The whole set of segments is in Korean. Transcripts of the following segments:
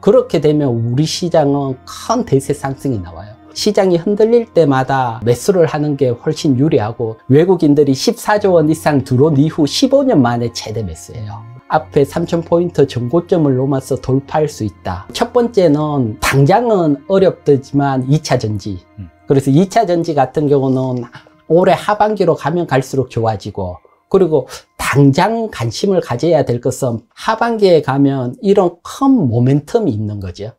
그렇게 되면 우리 시장은 큰 대세 상승이 나와요. 시장이 흔들릴 때마다 매수를 하는 게 훨씬 유리하고 외국인들이 14조 원 이상 들어온 이후 15년 만에 최대 매수예요. 앞에 3000포인트 전고점을 넘어서 돌파할 수 있다. 첫 번째는 당장은 어렵지만 2차 전지. 음. 그래서 2차 전지 같은 경우는 올해 하반기로 가면 갈수록 좋아지고 그리고 당장 관심을 가져야 될 것은 하반기에 가면 이런 큰 모멘텀이 있는 거죠.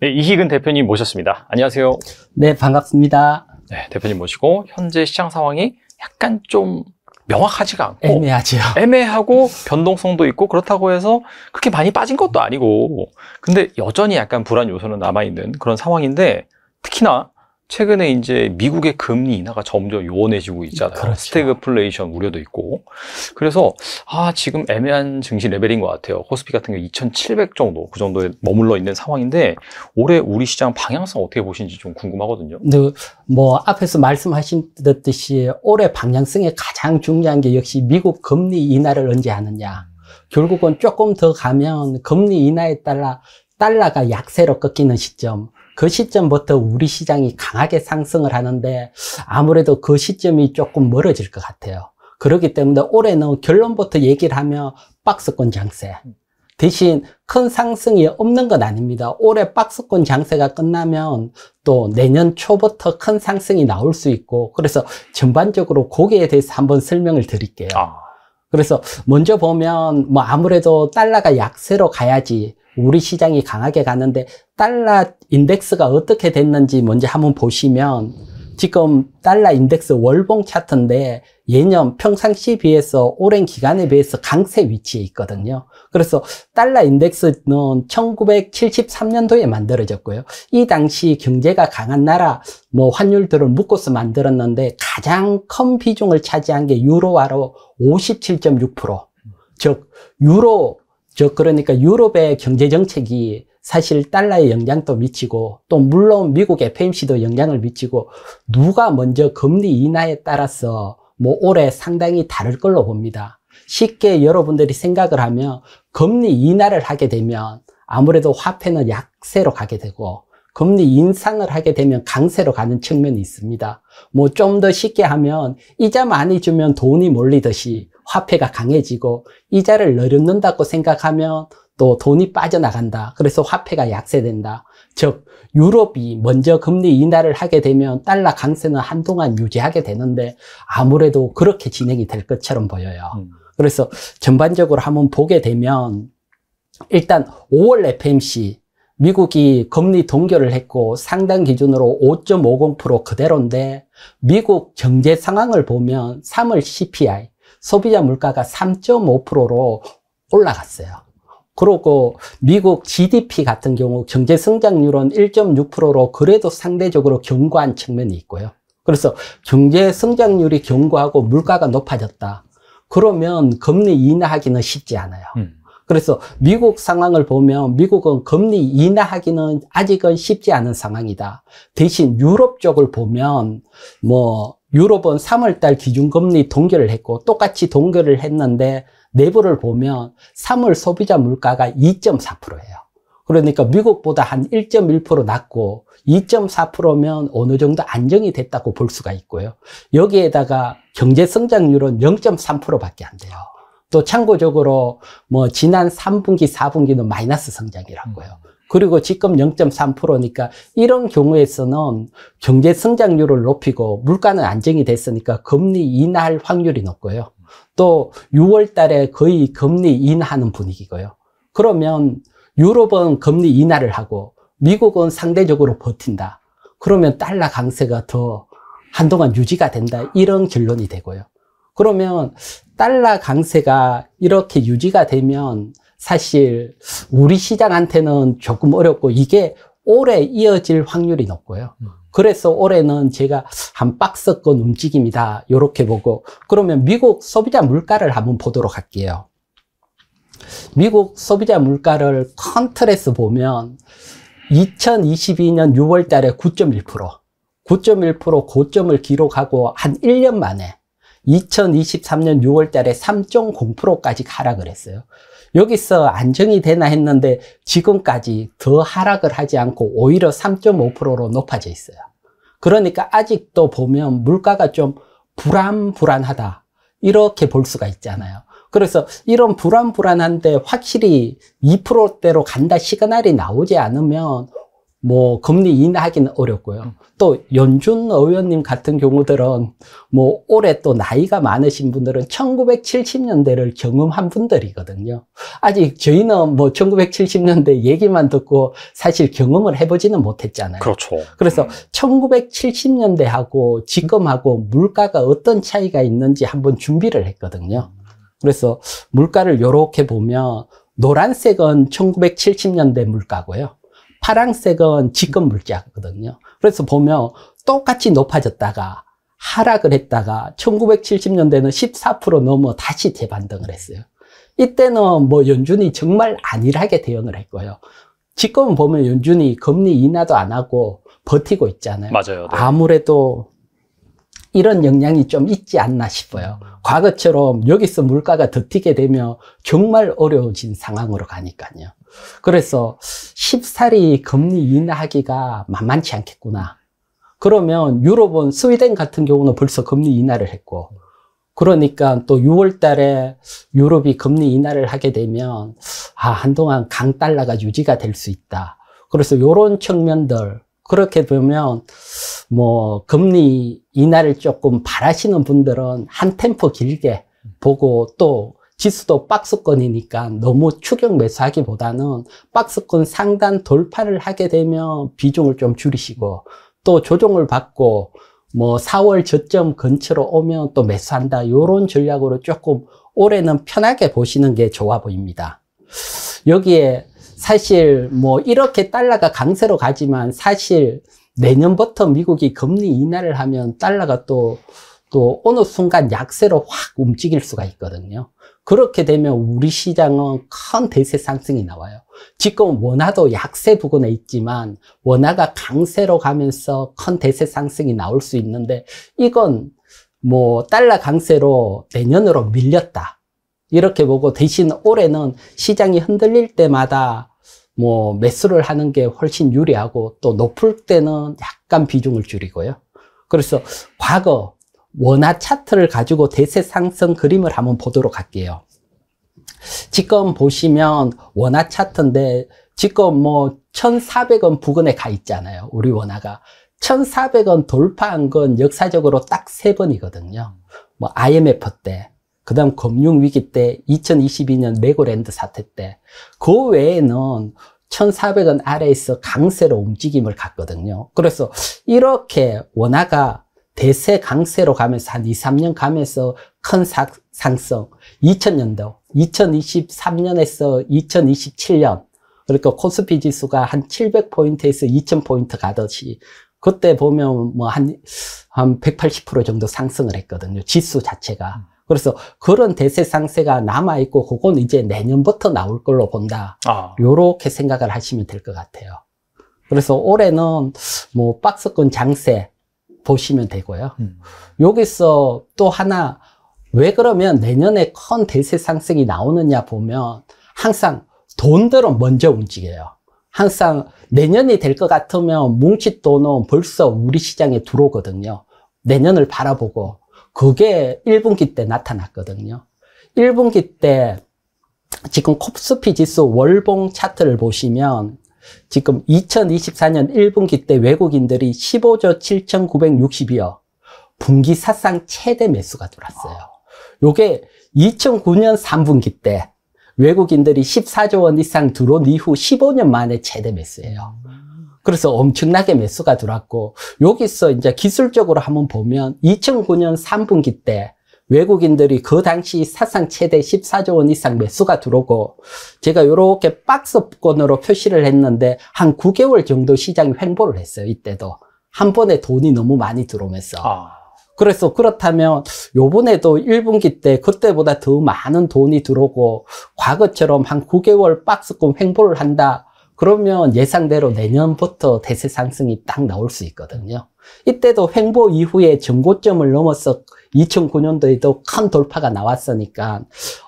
네, 이희근 대표님 모셨습니다. 안녕하세요. 네, 반갑습니다. 네, 대표님 모시고 현재 시장 상황이 약간 좀 명확하지가 않고 애매하죠. 애매하고 변동성도 있고 그렇다고 해서 그렇게 많이 빠진 것도 아니고 근데 여전히 약간 불안 요소는 남아 있는 그런 상황인데 특히나 최근에 이제 미국의 금리 인하가 점점 요원해지고 있잖아요. 그렇죠. 스태그플레이션 우려도 있고. 그래서 아, 지금 애매한 증시 레벨인 것 같아요. 코스피 같은 경우 2,700 정도 그 정도에 머물러 있는 상황인데 올해 우리 시장 방향성 어떻게 보시는지 좀 궁금하거든요. 근뭐 네, 앞에서 말씀하신 듯이 올해 방향성에 가장 중요한 게 역시 미국 금리 인하를 언제 하느냐. 결국은 조금 더 가면 금리 인하에 따라 달러가 약세로 꺾이는 시점 그 시점부터 우리 시장이 강하게 상승을 하는데 아무래도 그 시점이 조금 멀어질 것 같아요. 그렇기 때문에 올해는 결론부터 얘기를 하면 박스권 장세. 대신 큰 상승이 없는 건 아닙니다. 올해 박스권 장세가 끝나면 또 내년 초부터 큰 상승이 나올 수 있고 그래서 전반적으로 거기에 대해서 한번 설명을 드릴게요. 아. 그래서 먼저 보면 뭐 아무래도 달러가 약세로 가야지 우리 시장이 강하게 갔는데 달러 인덱스가 어떻게 됐는지 먼저 한번 보시면 지금 달러 인덱스 월봉 차트인데 예년 평상시에 비해서 오랜 기간에 비해서 강세 위치에 있거든요. 그래서 달러 인덱스는 1973년도에 만들어졌고요. 이 당시 경제가 강한 나라 뭐 환율들을 묶어서 만들었는데 가장 큰 비중을 차지한 게 유로화로 57.6%. 즉 유로 즉 그러니까 유럽의 경제 정책이 사실 달러의 영향도 미치고 또 물론 미국 FMC도 영향을 미치고 누가 먼저 금리 인하에 따라서 뭐 올해 상당히 다를 걸로 봅니다. 쉽게 여러분들이 생각을 하면 금리 인하를 하게 되면 아무래도 화폐는 약세로 가게 되고 금리 인상을 하게 되면 강세로 가는 측면이 있습니다. 뭐 좀 더 쉽게 하면 이자 많이 주면 돈이 몰리듯이 화폐가 강해지고 이자를 늘어놓는다고 생각하면 또 돈이 빠져나간다. 그래서 화폐가 약세된다. 즉 유럽이 먼저 금리 인하를 하게 되면 달러 강세는 한동안 유지하게 되는데 아무래도 그렇게 진행이 될 것처럼 보여요. 음. 그래서 전반적으로 한번 보게 되면 일단 5월 FMC 미국이 금리 동결을 했고 상당 기준으로 5.50% 그대로인데 미국 경제 상황을 보면 3월 CPI 소비자 물가가 3.5%로 올라갔어요. 그리고 미국 GDP 같은 경우 경제 성장률은 1.6%로 그래도 상대적으로 견고한 측면이 있고요. 그래서 경제 성장률이 견고하고 물가가 높아졌다. 그러면 금리 인하하기는 쉽지 않아요. 음. 그래서 미국 상황을 보면 미국은 금리 인하하기는 아직은 쉽지 않은 상황이다. 대신 유럽 쪽을 보면 뭐 유럽은 3월달 기준금리 동결을 했고 똑같이 동결을 했는데 내부를 보면 3월 소비자 물가가 2.4%예요. 그러니까 미국보다 한 1.1% 낮고 2.4%면 어느 정도 안정이 됐다고 볼 수가 있고요. 여기에다가 경제 성장률은 0.3%밖에 안 돼요. 또 참고적으로 뭐 지난 3분기, 4분기는 마이너스 성장이라고요. 그리고 지금 0.3%니까 이런 경우에서는 경제 성장률을 높이고 물가는 안정이 됐으니까 금리 인하할 확률이 높고요. 또 6월 달에 거의 금리 인하하는 분위기고요. 그러면 유럽은 금리 인하를 하고 미국은 상대적으로 버틴다. 그러면 달러 강세가 더 한동안 유지가 된다. 이런 결론이 되고요. 그러면 달러 강세가 이렇게 유지가 되면 사실 우리 시장한테는 조금 어렵고 이게 오래 이어질 확률이 높고요. 음. 그래서 올해는 제가 한 박스권 움직임이다 이렇게 보고 그러면 미국 소비자 물가를 한번 보도록 할게요. 미국 소비자 물가를 컨트레스 보면 2022년 6월 달에 9.1%, 9.1% 고점을 기록하고 한 1년 만에 2023년 6월 달에 3.0%까지 가락을 했어요. 여기서 안정이 되나 했는데 지금까지 더 하락을 하지 않고 오히려 3.5%로 높아져 있어요. 그러니까 아직도 보면 물가가 좀 불안불안하다. 이렇게 볼 수가 있잖아요. 그래서 이런 불안불안한데 확실히 2%대로 간다 시그널이 나오지 않으면 뭐 금리 인하기는 하 어렵고요. 음. 또 연준 의원님 같은 경우들은 뭐 올해 또 나이가 많으신 분들은 1970년대를 경험한 분들이거든요. 아직 저희는 뭐 1970년대 얘기만 듣고 사실 경험을 해보지는 못했잖아요. 그렇죠. 그래서 1970년대하고 음. 지금하고 물가가 어떤 차이가 있는지 한번 준비를 했거든요. 그래서 물가를 이렇게 보면 노란색은 1970년대 물가고요. 파랑색은 지금 물자거든요. 그래서 보면 똑같이 높아졌다가 하락을 했다가 1970년대는 14% 넘어 다시 재반등을 했어요. 이때는 뭐 연준이 정말 안일하게 대응을 했고요. 지금 보면 연준이 금리 인하도 안 하고 버티고 있잖아요. 맞아요. 네. 아무래도 이런 영향이 좀 있지 않나 싶어요. 과거처럼 여기서 물가가 더 튀게 되면 정말 어려워진 상황으로 가니까요. 그래서 10살이 금리 인하하기가 만만치 않겠구나. 그러면 유럽은 스웨덴 같은 경우는 벌써 금리 인하를 했고 그러니까 또 6월 달에 유럽이 금리 인하를 하게 되면 아 한동안 강달러가 유지가 될 수 있다. 그래서 요런 측면들 그렇게 보면 뭐 금리 인하를 조금 바라시는 분들은 한 템포 길게 보고 또 지수도 박스권이니까 너무 추격 매수하기보다는 박스권 상단 돌파를 하게 되면 비중을 좀 줄이시고 또 조정을 받고 뭐 4월 저점 근처로 오면 또 매수한다 이런 전략으로 조금 올해는 편하게 보시는 게 좋아 보입니다. 여기에 사실 뭐 이렇게 달러가 강세로 가지만 사실 내년부터 미국이 금리 인하를 하면 달러가 또또 어느 순간 약세로 확 움직일 수가 있거든요. 그렇게 되면 우리 시장은 큰 대세 상승이 나와요. 지금 원화도 약세 부근에 있지만 원화가 강세로 가면서 큰 대세 상승이 나올 수 있는데 이건 뭐 달러 강세로 내년으로 밀렸다. 이렇게 보고 대신 올해는 시장이 흔들릴 때마다 뭐 매수를 하는 게 훨씬 유리하고 또 높을 때는 약간 비중을 줄이고요. 그래서 과거 원화 차트를 가지고 대세 상승 그림을 한번 보도록 할게요. 지금 보시면 원화 차트인데 지금 뭐 1,400원 부근에 가 있잖아요. 우리 원화가. 1,400원 돌파한 건 역사적으로 딱 세 번이거든요. 뭐 IMF 때, 그 다음 금융위기 때, 2022년 레고랜드 사태 때. 그 외에는 1,400원 아래에서 강세로 움직임을 갔거든요. 그래서 이렇게 원화가 대세 강세로 가면서 한 2, 3년 가면서 큰 사, 상승. 2000년도, 2023년에서 2027년. 그러니까 코스피 지수가 한 700포인트에서 2000포인트 가듯이 그때 보면 뭐 한, 한 180% 정도 상승을 했거든요. 지수 자체가. 그래서 그런 대세 상세가 남아있고, 그건 이제 내년부터 나올 걸로 본다. 아. 요렇게 생각을 하시면 될 것 같아요. 그래서 올해는 뭐 박스권 장세, 보시면 되고요. 음. 여기서 또 하나 왜 그러면 내년에 큰 대세 상승이 나오느냐 보면 항상 돈들은 먼저 움직여요. 항상 내년이 될 것 같으면 뭉칫 돈은 벌써 우리 시장에 들어오거든요. 내년을 바라보고 그게 1분기 때 나타났거든요. 1분기 때 지금 코스피 지수 월봉 차트를 보시면 지금 2024년 1분기 때 외국인들이 15조 7,962억 분기 사상 최대 매수가 들어왔어요. 요게 2009년 3분기 때 외국인들이 14조 원 이상 들어온 이후 15년 만에 최대 매수예요. 그래서 엄청나게 매수가 들어왔고 여기서 이제 기술적으로 한번 보면 2009년 3분기 때 외국인들이 그 당시 사상 최대 14조 원 이상 매수가 들어오고 제가 이렇게 박스권으로 표시를 했는데 한 9개월 정도 시장이 횡보를 했어요. 이때도. 한 번에 돈이 너무 많이 들어오면서. 아. 그래서 그렇다면 요번에도 1분기 때 그때보다 더 많은 돈이 들어오고 과거처럼 한 9개월 박스권 횡보를 한다. 그러면 예상대로 내년부터 대세 상승이 딱 나올 수 있거든요. 이때도 횡보 이후에 정고점을 넘어서 2009년도에도 큰 돌파가 나왔으니까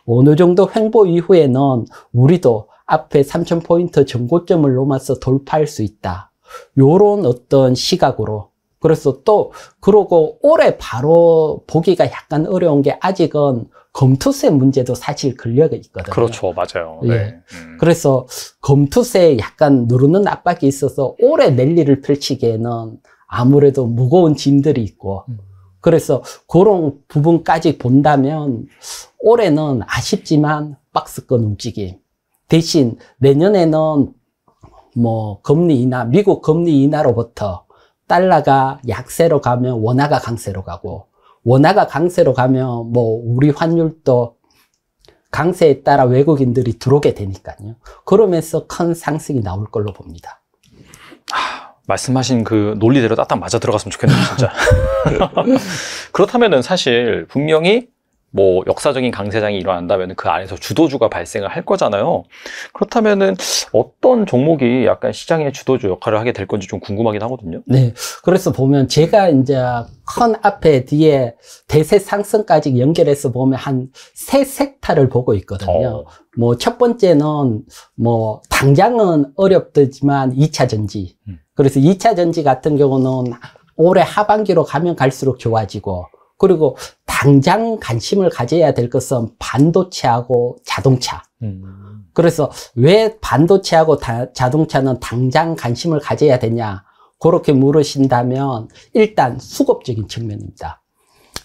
어느 정도 횡보 이후에는 우리도 앞에 3000포인트 정고점을 넘어서 돌파할 수 있다. 요런 어떤 시각으로 그래서 또 그러고 올해 바로 보기가 약간 어려운 게 아직은 검투세 문제도 사실 근력이 있거든요. 그렇죠. 맞아요. 예. 네. 음. 그래서 검투세에 약간 누르는 압박이 있어서 오래 낼리를 펼치기에는 아무래도 무거운 짐들이 있고 음. 그래서 그런 부분까지 본다면 올해는 아쉽지만 박스권 움직임 대신 내년에는 뭐 금리 인하 미국 금리 인하로부터 달러가 약세로 가면 원화가 강세로 가고 원화가 강세로 가면 뭐 우리 환율도 강세에 따라 외국인들이 들어오게 되니까요. 그러면서 큰 상승이 나올 걸로 봅니다. 하, 말씀하신 그 논리대로 딱딱 맞아 들어갔으면 좋겠네요, 진짜. 그렇다면은 사실 분명히 뭐 역사적인 강세장이 일어난다면 그 안에서 주도주가 발생을 할 거잖아요. 그렇다면은 어떤 종목이 약간 시장의 주도주 역할을 하게 될 건지 좀 궁금하긴 하거든요. 네. 그래서 보면 제가 이제 큰 앞에 뒤에 대세 상승까지 연결해서 보면 한 세 섹터를 보고 있거든요. 어. 뭐첫 번째는 뭐 당장은 어렵지만 2차 전지. 음. 그래서 2차 전지 같은 경우는 올해 하반기로 가면 갈수록 좋아지고 그리고 당장 관심을 가져야 될 것은 반도체하고 자동차. 음. 그래서 왜 반도체하고 다, 자동차는 당장 관심을 가져야 되냐? 그렇게 물으신다면 일단 수급적인 측면입니다.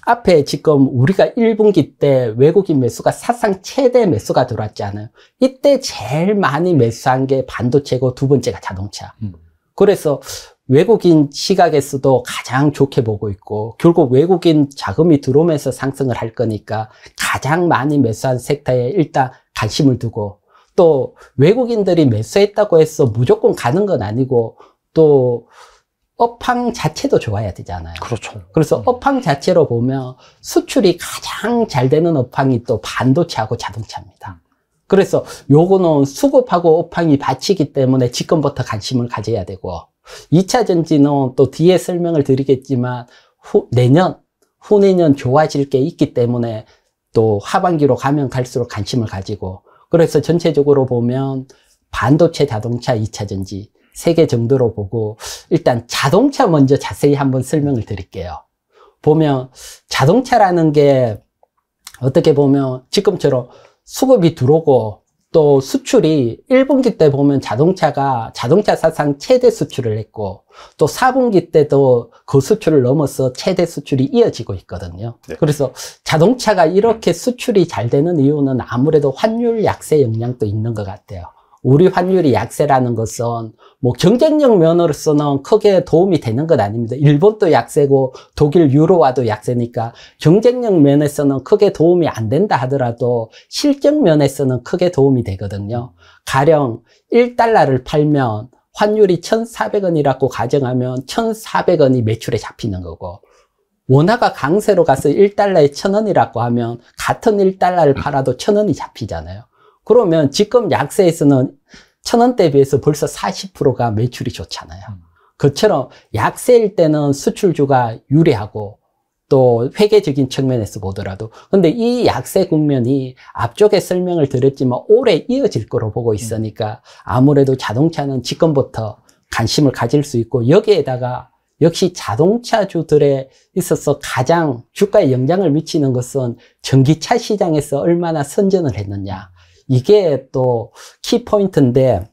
앞에 지금 우리가 1분기 때 외국인 매수가 사상 최대 매수가 들어왔지 않아요? 이때 제일 많이 매수한 게 반도체고 두 번째가 자동차. 음. 그래서 외국인 시각에서도 가장 좋게 보고 있고 결국 외국인 자금이 들어오면서 상승을 할 거니까 가장 많이 매수한 섹터에 일단 관심을 두고 또 외국인들이 매수했다고 해서 무조건 가는 건 아니고 또 업황 자체도 좋아야 되잖아요. 그렇죠. 그래서 음. 업황 자체로 보면 수출이 가장 잘 되는 업황이 또 반도체하고 자동차입니다. 그래서 요거는 수급하고 업황이 받치기 때문에 지금부터 관심을 가져야 되고 2차 전지는 또 뒤에 설명을 드리겠지만 후, 내년, 후내년 좋아질 게 있기 때문에 또 하반기로 가면 갈수록 관심을 가지고 그래서 전체적으로 보면 반도체 자동차 2차 전지 세개 정도로 보고 일단 자동차 먼저 자세히 한번 설명을 드릴게요. 보면 자동차라는 게 어떻게 보면 지금처럼 수급이 들어오고 또 수출이 1분기 때 보면 자동차가 자동차 사상 최대 수출을 했고 또 4분기 때도 그 수출을 넘어서 최대 수출이 이어지고 있거든요. 네. 그래서 자동차가 이렇게 음. 수출이 잘 되는 이유는 아무래도 환율 약세 영향도 있는 것 같아요. 우리 환율이 약세라는 것은 뭐 경쟁력 면으로서는 크게 도움이 되는 것 아닙니다. 일본도 약세고 독일 유로화도 약세니까 경쟁력 면에서는 크게 도움이 안 된다 하더라도 실적 면에서는 크게 도움이 되거든요. 가령 1달러를 팔면 환율이 1,400원이라고 가정하면 1,400원이 매출에 잡히는 거고 원화가 강세로 가서 1달러에 1,000원이라고 하면 같은 1달러를 팔아도 1,000원이 잡히잖아요. 그러면 지금 약세에서는 천 원대 비해서 벌써 40%가 매출이 좋잖아요. 음. 그처럼 약세일 때는 수출주가 유리하고 또 회계적인 측면에서 보더라도 근데 이 약세 국면이 앞쪽에 설명을 드렸지만 오래 이어질 거로 보고 음. 있으니까 아무래도 자동차는 지금부터 관심을 가질 수 있고 여기에다가 역시 자동차주들에 있어서 가장 주가에 영향을 미치는 것은 전기차 시장에서 얼마나 선전을 했느냐 이게 또 키포인트인데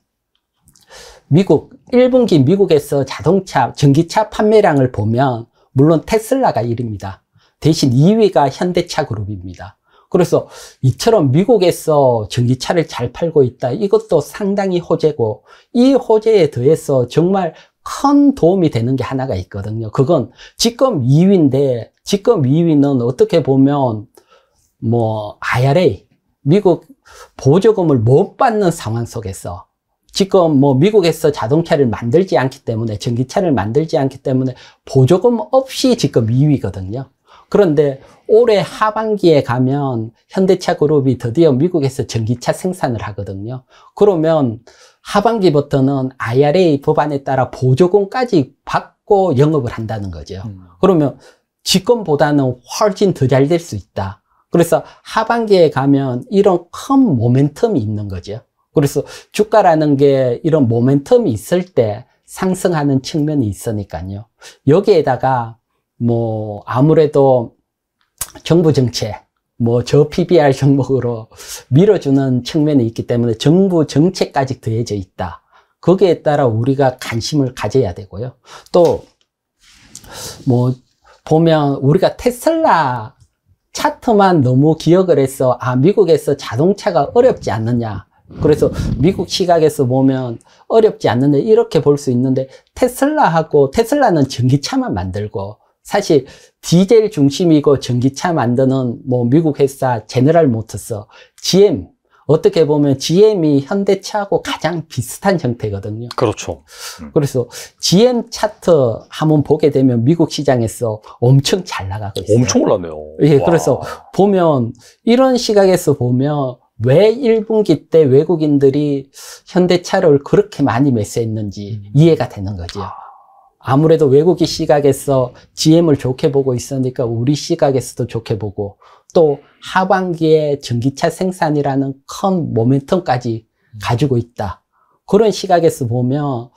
미국 1분기 미국에서 자동차 전기차 판매량을 보면 물론 테슬라가 1위입니다. 대신 2위가 현대차 그룹입니다. 그래서 이처럼 미국에서 전기차를 잘 팔고 있다. 이것도 상당히 호재고 이 호재에 더해서 정말 큰 도움이 되는 게 하나가 있거든요. 그건 지금 2위인데 지금 2위는 어떻게 보면 뭐 IRA 미국 보조금을 못 받는 상황 속에서 지금 뭐 미국에서 자동차를 만들지 않기 때문에 전기차를 만들지 않기 때문에 보조금 없이 지금 2위거든요. 그런데 올해 하반기에 가면 현대차 그룹이 드디어 미국에서 전기차 생산을 하거든요. 그러면 하반기부터는 IRA 법안에 따라 보조금까지 받고 영업을 한다는 거죠. 음. 그러면 지금보다는 훨씬 더 잘 될 수 있다. 그래서 하반기에 가면 이런 큰 모멘텀이 있는 거죠. 그래서 주가라는 게 이런 모멘텀이 있을 때 상승하는 측면이 있으니까요. 여기에다가 뭐 아무래도 정부 정책, 뭐 저 PBR 종목으로 밀어주는 측면이 있기 때문에 정부 정책까지 더해져 있다. 거기에 따라 우리가 관심을 가져야 되고요. 또 뭐 보면 우리가 테슬라 차트만 너무 기억을 해서 아 미국에서 자동차가 어렵지 않느냐 그래서 미국 시각에서 보면 어렵지 않는데 이렇게 볼 수 있는데 테슬라하고 테슬라는 전기차만 만들고 사실 디젤 중심이고 전기차 만드는 뭐 미국 회사 제너럴 모터스, GM 어떻게 보면 GM이 현대차하고 가장 비슷한 형태거든요. 그렇죠. 음. 그래서 GM 차트 한번 보게 되면 미국 시장에서 엄청 잘 나가고 있어요. 엄청 올랐네요. 예, 와. 그래서 보면 이런 시각에서 보면 왜 1분기 때 외국인들이 현대차를 그렇게 많이 매수했는지 음. 이해가 되는 거죠. 아. 아무래도 외국인 시각에서 GM을 좋게 보고 있으니까 우리 시각에서도 좋게 보고 또 하반기에 전기차 생산이라는 큰 모멘텀까지 음. 가지고 있다. 그런 시각에서 보면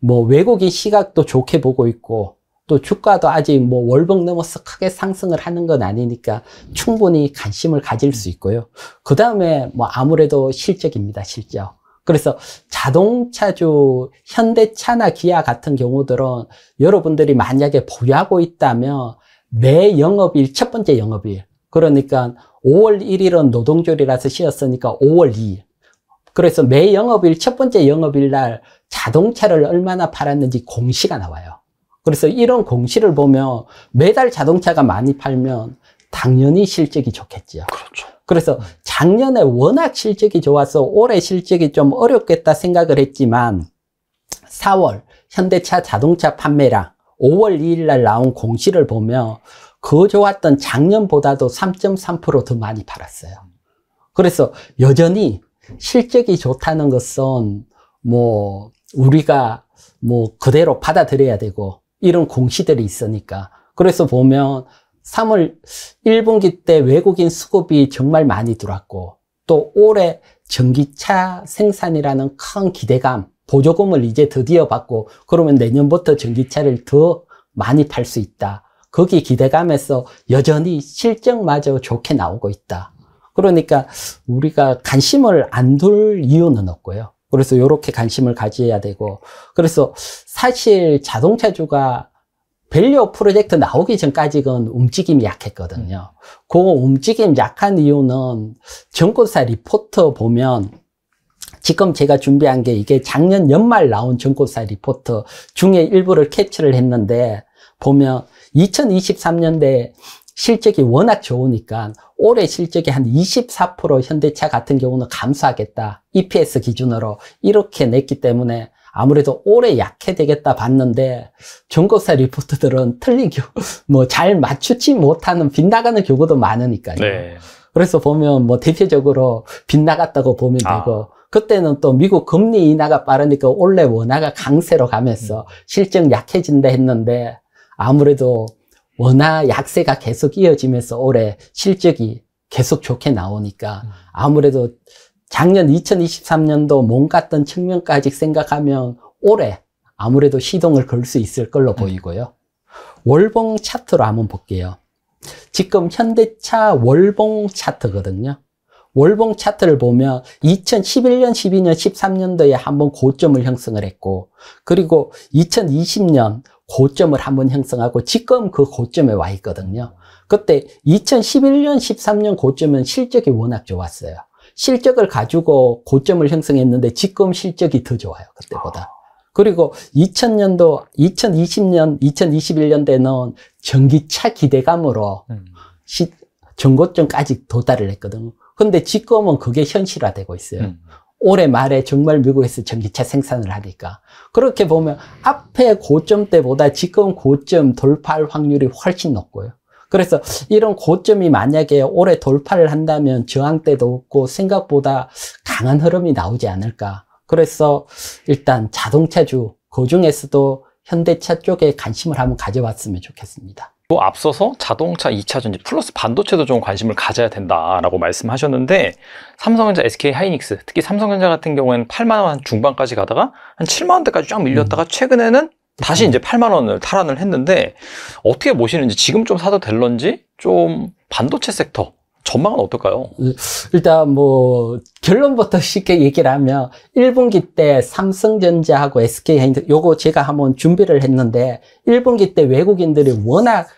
뭐 외국인 시각도 좋게 보고 있고 또 주가도 아직 뭐 월봉 넘어서 크게 상승을 하는 건 아니니까 충분히 관심을 가질 수 있고요. 그 다음에 뭐 아무래도 실적입니다, 실적. 그래서 자동차주 현대차나 기아 같은 경우들은 여러분들이 만약에 보유하고 있다면 매 영업일, 첫 번째 영업일, 그러니까 5월 1일은 노동절이라서 쉬었으니까 5월 2일. 그래서 매 영업일, 첫 번째 영업일 날 자동차를 얼마나 팔았는지 공시가 나와요. 그래서 이런 공시를 보면 매달 자동차가 많이 팔면 당연히 실적이 좋겠지요. 그렇죠. 그래서 작년에 워낙 실적이 좋아서 올해 실적이 좀 어렵겠다 생각을 했지만 4월 현대차 자동차 판매량 5월 2일 날 나온 공시를 보면 그좋았던 작년보다도 3.3%더 많이 팔았어요. 그래서 여전히 실적이 좋다는 것은 뭐 우리가 뭐 그대로 받아들여야 되고 이런 공시들이 있으니까 그래서 보면 3월 1분기 때 외국인 수급이 정말 많이 들어왔고 또 올해 전기차 생산이라는 큰 기대감 보조금을 이제 드디어 받고 그러면 내년부터 전기차를 더 많이 팔 수 있다 거기 기대감에서 여전히 실적마저 좋게 나오고 있다. 그러니까 우리가 관심을 안 둘 이유는 없고요. 그래서 이렇게 관심을 가져야 되고 그래서 사실 자동차주가 밸류 프로젝트 나오기 전까지는 움직임이 약했거든요. 그 움직임 약한 이유는 전고사 리포트 보면 지금 제가 준비한 게 이게 작년 연말 나온 전고사 리포트 중에 일부를 캡처를 했는데 보면 2023년대 실적이 워낙 좋으니까 올해 실적이 한 24% 현대차 같은 경우는 감소하겠다. EPS 기준으로 이렇게 냈기 때문에 아무래도 올해 약해되겠다 봤는데 전국사 리포트들은 틀린 교, 뭐잘 맞추지 못하는 빗나가는 경우도 많으니까요. 네. 그래서 보면 뭐 대표적으로 빗나갔다고 보면 아. 되고 그때는 또 미국 금리 인하가 빠르니까 원래 원화가 강세로 가면서 음. 실적 약해진다 했는데 아무래도 워낙 약세가 계속 이어지면서 올해 실적이 계속 좋게 나오니까 음. 아무래도 작년 2023년도 몸 같던 측면까지 생각하면 올해 아무래도 시동을 걸 수 있을 걸로 음. 보이고요. 월봉 차트로 한번 볼게요. 지금 현대차 월봉 차트거든요. 월봉 차트를 보면 2011년, 12년, 13년도에 한번 고점을 형성을 했고 그리고 2020년 고점을 한번 형성하고 지금 그 고점에 와 있거든요. 그때 2011년, 13년 고점은 실적이 워낙 좋았어요. 실적을 가지고 고점을 형성했는데 지금 실적이 더 좋아요. 그때보다. 아. 그리고 2000년도, 2020년, 2021년대는 전기차 기대감으로 음. 시, 전고점까지 도달을 했거든요. 근데 지금은 그게 현실화되고 있어요. 음. 올해 말에 정말 미국에서 전기차 생산을 하니까 그렇게 보면 앞에 고점 때보다 지금 고점 돌파할 확률이 훨씬 높고요 그래서 이런 고점이 만약에 올해 돌파를 한다면 저항대도 없고 생각보다 강한 흐름이 나오지 않을까 그래서 일단 자동차주 그 중에서도 현대차 쪽에 관심을 한번 가져왔으면 좋겠습니다 또 앞서서 자동차 2차전지 플러스 반도체도 좀 관심을 가져야 된다라고 말씀하셨는데 삼성전자, SK 하이닉스 특히 삼성전자 같은 경우에는 8만 원 중반까지 가다가 한 7만 원대까지 쫙 밀렸다가 음. 최근에는 다시 음. 이제 8만 원을 탈환을 했는데 어떻게 보시는지 지금 좀 사도 될런지 좀 반도체 섹터 전망은 어떨까요? 일단 뭐 결론부터 쉽게 얘기를 하면 1분기 때 삼성전자하고 SK하이닉스 요거 제가 한번 준비를 했는데 1분기 때 외국인들이 워낙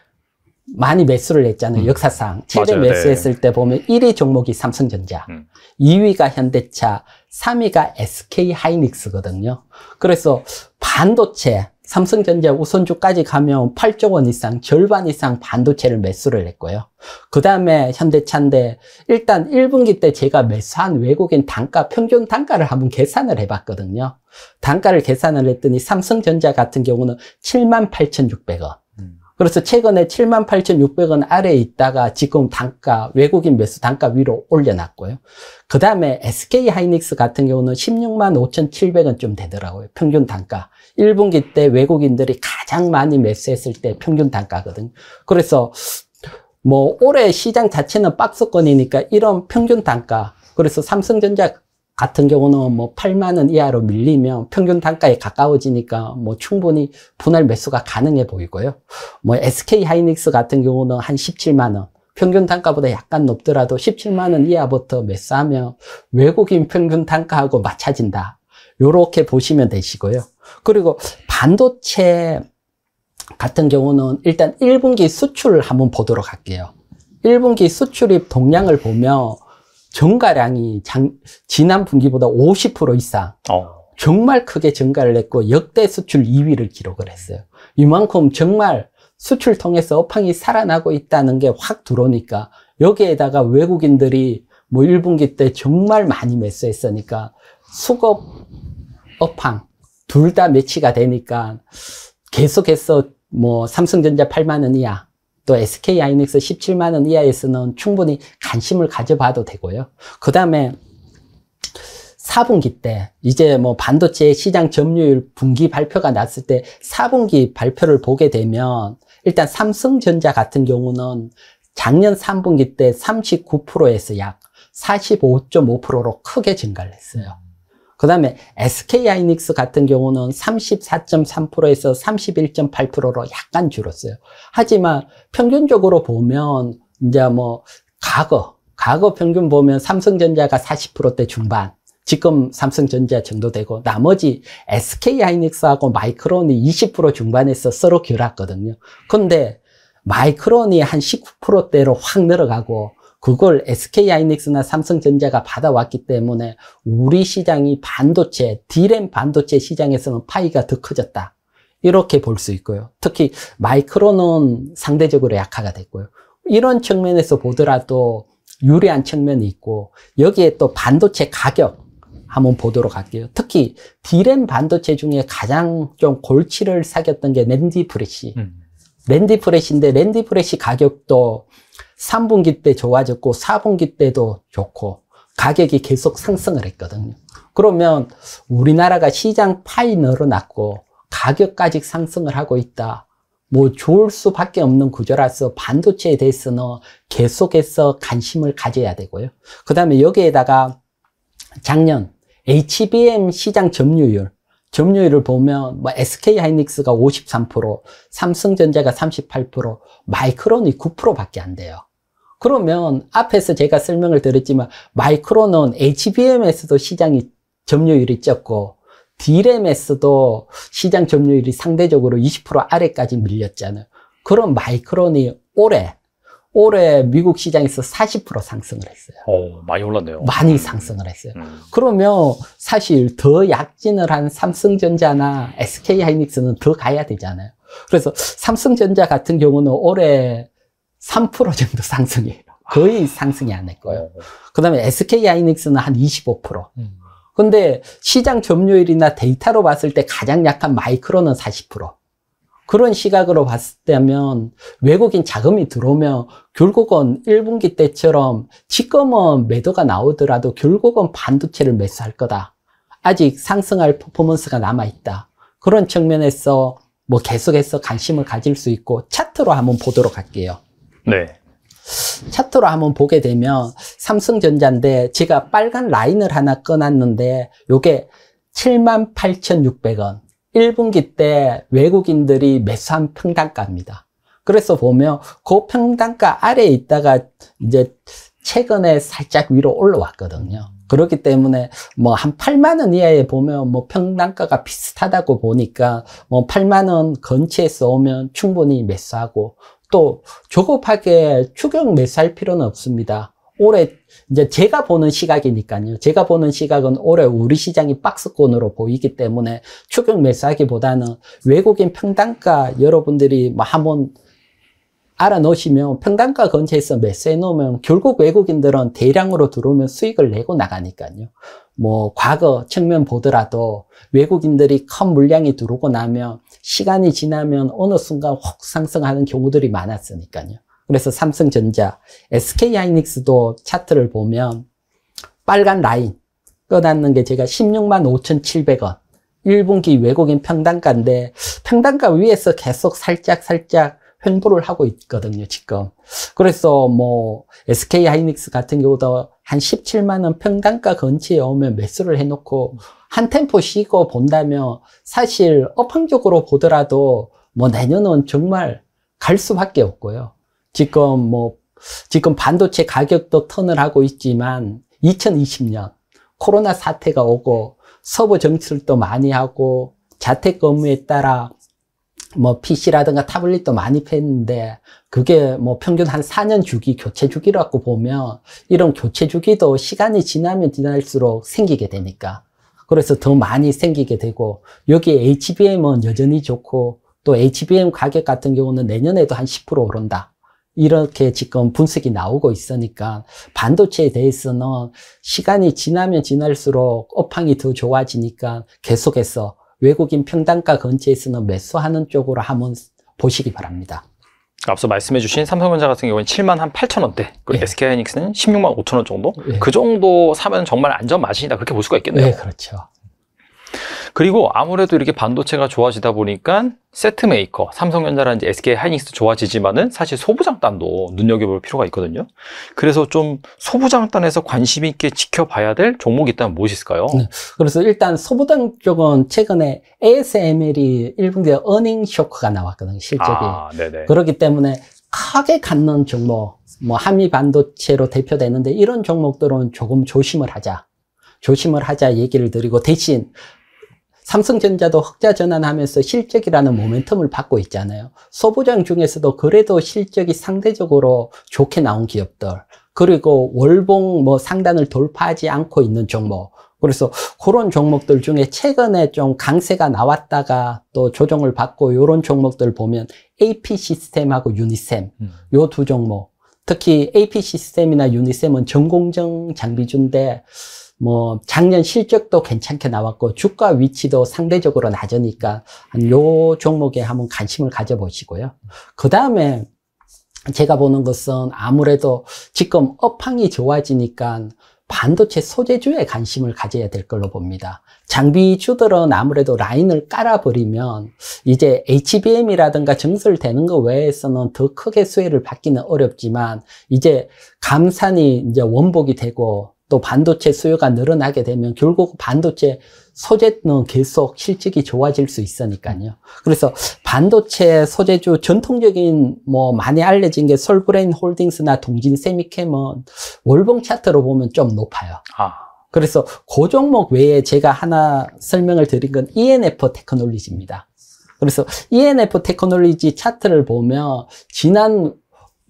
많이 매수를 했잖아요. 음. 역사상. 최대 맞아요. 네. 매수했을 네. 때 보면 1위 종목이 삼성전자, 음. 2위가 현대차, 3위가 SK하이닉스거든요. 그래서 반도체, 삼성전자 우선주까지 가면 8조 원 이상 절반 이상 반도체를 매수를 했고요. 그 다음에 현대차인데 일단 1분기 때 제가 매수한 외국인 단가 평균 단가를 한번 계산을 해봤거든요. 단가를 계산을 했더니 삼성전자 같은 경우는 78,600원 그래서 최근에 78,600원 아래에 있다가 지금 단가, 외국인 매수 단가 위로 올려놨고요. 그 다음에 SK 하이닉스 같은 경우는 16만 5,700원쯤 되더라고요. 평균 단가. 1분기 때 외국인들이 가장 많이 매수했을 때 평균 단가거든 그래서 뭐 올해 시장 자체는 박스권이니까 이런 평균 단가. 그래서 삼성전자 같은 경우는 뭐 8만 원 이하로 밀리면 평균 단가에 가까워지니까 뭐 충분히 분할 매수가 가능해 보이고요. 뭐 SK 하이닉스 같은 경우는 한 17만 원, 평균 단가보다 약간 높더라도 17만 원 이하부터 매수하면 외국인 평균 단가하고 맞춰진다. 요렇게 보시면 되시고요. 그리고 반도체 같은 경우는 일단 1분기 수출을 한번 보도록 할게요. 1분기 수출입 동향을 보면 증가량이 장, 지난 분기보다 50% 이상 어. 정말 크게 증가를 했고 역대 수출 2위를 기록을 했어요. 이만큼 정말 수출 통해서 업황이 살아나고 있다는 게 확 들어오니까 여기에다가 외국인들이 뭐 1분기 때 정말 많이 매수했으니까 수급 업황 둘 다 매치가 되니까 계속해서 뭐 삼성전자 8만 원이야 또 SK 하이닉스 17만 원 이하에서는 충분히 관심을 가져봐도 되고요. 그 다음에 4분기 때 이제 뭐 반도체 시장 점유율 분기 발표가 났을 때 4분기 발표를 보게 되면 일단 삼성전자 같은 경우는 작년 3분기 때 39%에서 약 45.5%로 크게 증가를 했어요. 그 다음에 SK 하이닉스 같은 경우는 34.3%에서 31.8%로 약간 줄었어요. 하지만 평균적으로 보면 이제 뭐 과거 과거 평균 보면 삼성전자가 40%대 중반 지금 삼성전자 정도 되고 나머지 SK하이닉스하고 마이크론이 20% 중반에서 서로 결합거든요. 근데 마이크론이 한 19%대로 확 늘어가고 그걸 SK하이닉스나 삼성전자가 받아왔기 때문에 우리 시장이 반도체, 디램 반도체 시장에서는 파이가 더 커졌다. 이렇게 볼 수 있고요. 특히 마이크로는 상대적으로 약화가 됐고요. 이런 측면에서 보더라도 유리한 측면이 있고 여기에 또 반도체 가격 한번 보도록 할게요. 특히 디램 반도체 중에 가장 좀 골치를 사겼던 게 낸디 브리시. 음. 랜디프레시인데 랜디프레시 가격도 3분기 때 좋아졌고 4분기 때도 좋고 가격이 계속 상승을 했거든요. 그러면 우리나라가 시장 파이 늘어났고 가격까지 상승을 하고 있다. 뭐 좋을 수밖에 없는 구조라서 반도체에 대해서는 계속해서 관심을 가져야 되고요. 그 다음에 여기에다가 작년 HBM 시장 점유율 점유율을 보면 뭐 SK 하이닉스가 53%, 삼성전자가 38%, 마이크론이 9%밖에 안 돼요. 그러면 앞에서 제가 설명을 드렸지만 마이크론은 HBM에서도 시장이 점유율이 적고 d m 에서도 시장 점유율이 상대적으로 20% 아래까지 밀렸잖아요. 그런 마이크론이 올해 올해 미국 시장에서 40% 상승을 했어요. 오, 어, 많이 올랐네요. 많이 상승을 했어요. 음. 그러면 사실 더 약진을 한 삼성전자나 SK하이닉스는 더 가야 되잖아요. 그래서 삼성전자 같은 경우는 올해 3% 정도 상승이요 거의 아. 상승이 안 했고요. 어. 그 다음에 SK하이닉스는 한 25%. 음. 근데 시장 점유율이나 데이터로 봤을 때 가장 약한 마이크로는 40%. 그런 시각으로 봤을 때면 외국인 자금이 들어오면 결국은 1분기 때처럼 지금은 매도가 나오더라도 결국은 반도체를 매수할 거다. 아직 상승할 퍼포먼스가 남아있다. 그런 측면에서 뭐 계속해서 관심을 가질 수 있고 차트로 한번 보도록 할게요. 네. 차트로 한번 보게 되면 삼성전자인데 제가 빨간 라인을 하나 꺼놨는데 요게 78,600원 1분기 때 외국인들이 매수한 평단가입니다. 그래서 보면 그 평단가 아래에 있다가 이제 최근에 살짝 위로 올라왔거든요. 그렇기 때문에 뭐 한 8만 원 이하에 보면 뭐 평단가가 비슷하다고 보니까 뭐 8만 원 근처에서 오면 충분히 매수하고 또 조급하게 추격 매수할 필요는 없습니다. 올해 이제 제가 보는 시각이니까요. 제가 보는 시각은 올해 우리 시장이 박스권으로 보이기 때문에 추격 매수하기보다는 외국인 평단가 여러분들이 뭐 한번 알아놓으시면 평단가 근처에서 매수해 놓으면 결국 외국인들은 대량으로 들어오면 수익을 내고 나가니까요. 뭐 과거 측면 보더라도 외국인들이 큰 물량이 들어오고 나면 시간이 지나면 어느 순간 확 상승하는 경우들이 많았으니까요. 그래서 삼성전자, SK하이닉스도 차트를 보면 빨간 라인 꺼놨는 게 제가 16만 5,700원 1분기 외국인 평단가인데 평단가 위에서 계속 살짝 살짝 횡보를 하고 있거든요 지금 그래서 뭐 SK하이닉스 같은 경우도 한 17만원 평단가 근처에 오면 매수를 해놓고 한 템포 쉬고 본다면 사실 업황적으로 보더라도 뭐 내년은 정말 갈 수밖에 없고요 지금 뭐 지금 반도체 가격도 턴을 하고 있지만 2020년 코로나 사태가 오고 서버 정치를 또 많이 하고 자택 업무에 따라 뭐 PC라든가 타블릿도 많이 팼는데 그게 뭐 평균 한 4년 주기 교체 주기라고 보면 이런 교체 주기도 시간이 지나면 지날수록 생기게 되니까 그래서 더 많이 생기게 되고 여기 HBM은 여전히 좋고 또 HBM 가격 같은 경우는 내년에도 한 10% 오른다 이렇게 지금 분석이 나오고 있으니까 반도체에 대해서는 시간이 지나면 지날수록 업황이 더 좋아지니까 계속해서 외국인 평단가 근처에서는 매수하는 쪽으로 한번 보시기 바랍니다. 앞서 말씀해 주신 삼성전자 같은 경우는 7만 한 8천 원대 그리고 예. SK하이닉스는 16만 5천 원 정도 예. 그 정도 사면 정말 안전 마진이다 그렇게 볼 수가 있겠네요 예, 그렇죠 그리고 아무래도 이렇게 반도체가 좋아지다 보니까 세트 메이커, 삼성전자라든지 SK 하이닉스도 좋아지지만은 사실 소부장단도 눈여겨볼 필요가 있거든요. 그래서 좀 소부장단에서 관심 있게 지켜봐야 될 종목이 있다면 무엇이 있을까요? 네. 그래서 일단 소부장 쪽은 최근에 ASML이 1분기에 어닝 쇼크가 나왔거든요, 실적이. 아, 그렇기 때문에 크게 갖는 종목, 뭐 한미 반도체로 대표되는데 이런 종목들은 조금 조심을 하자. 조심을 하자 얘기를 드리고 대신 삼성전자도 흑자 전환하면서 실적이라는 모멘텀을 받고 있잖아요. 소부장 중에서도 그래도 실적이 상대적으로 좋게 나온 기업들, 그리고 월봉 뭐 상단을 돌파하지 않고 있는 종목, 그래서 그런 종목들 중에 최근에 좀 강세가 나왔다가 또 조정을 받고 이런 종목들 보면 AP 시스템하고 유니셈, 음. 요두 종목, 특히 AP 시스템이나 유니셈은 전공정 장비주인데 뭐 작년 실적도 괜찮게 나왔고 주가 위치도 상대적으로 낮으니까 한요 종목에 한번 관심을 가져보시고요. 그 다음에 제가 보는 것은 아무래도 지금 업황이 좋아지니까 반도체 소재주에 관심을 가져야 될 걸로 봅니다. 장비주들은 아무래도 라인을 깔아버리면 이제 HBM이라든가 증설되는 것 외에서는 더 크게 수혜를 받기는 어렵지만 이제 감산이 이제 원복이 되고 또 반도체 수요가 늘어나게 되면 결국 반도체 소재는 계속 실적이 좋아질 수 있으니까요. 그래서 반도체 소재주 전통적인 뭐 많이 알려진 게 솔브레인 홀딩스나 동진 세미캠은 월봉 차트로 보면 좀 높아요. 아. 그래서 그 종목 외에 제가 하나 설명을 드린 건 ENF 테크놀리지입니다 그래서 ENF 테크놀리지 차트를 보면 지난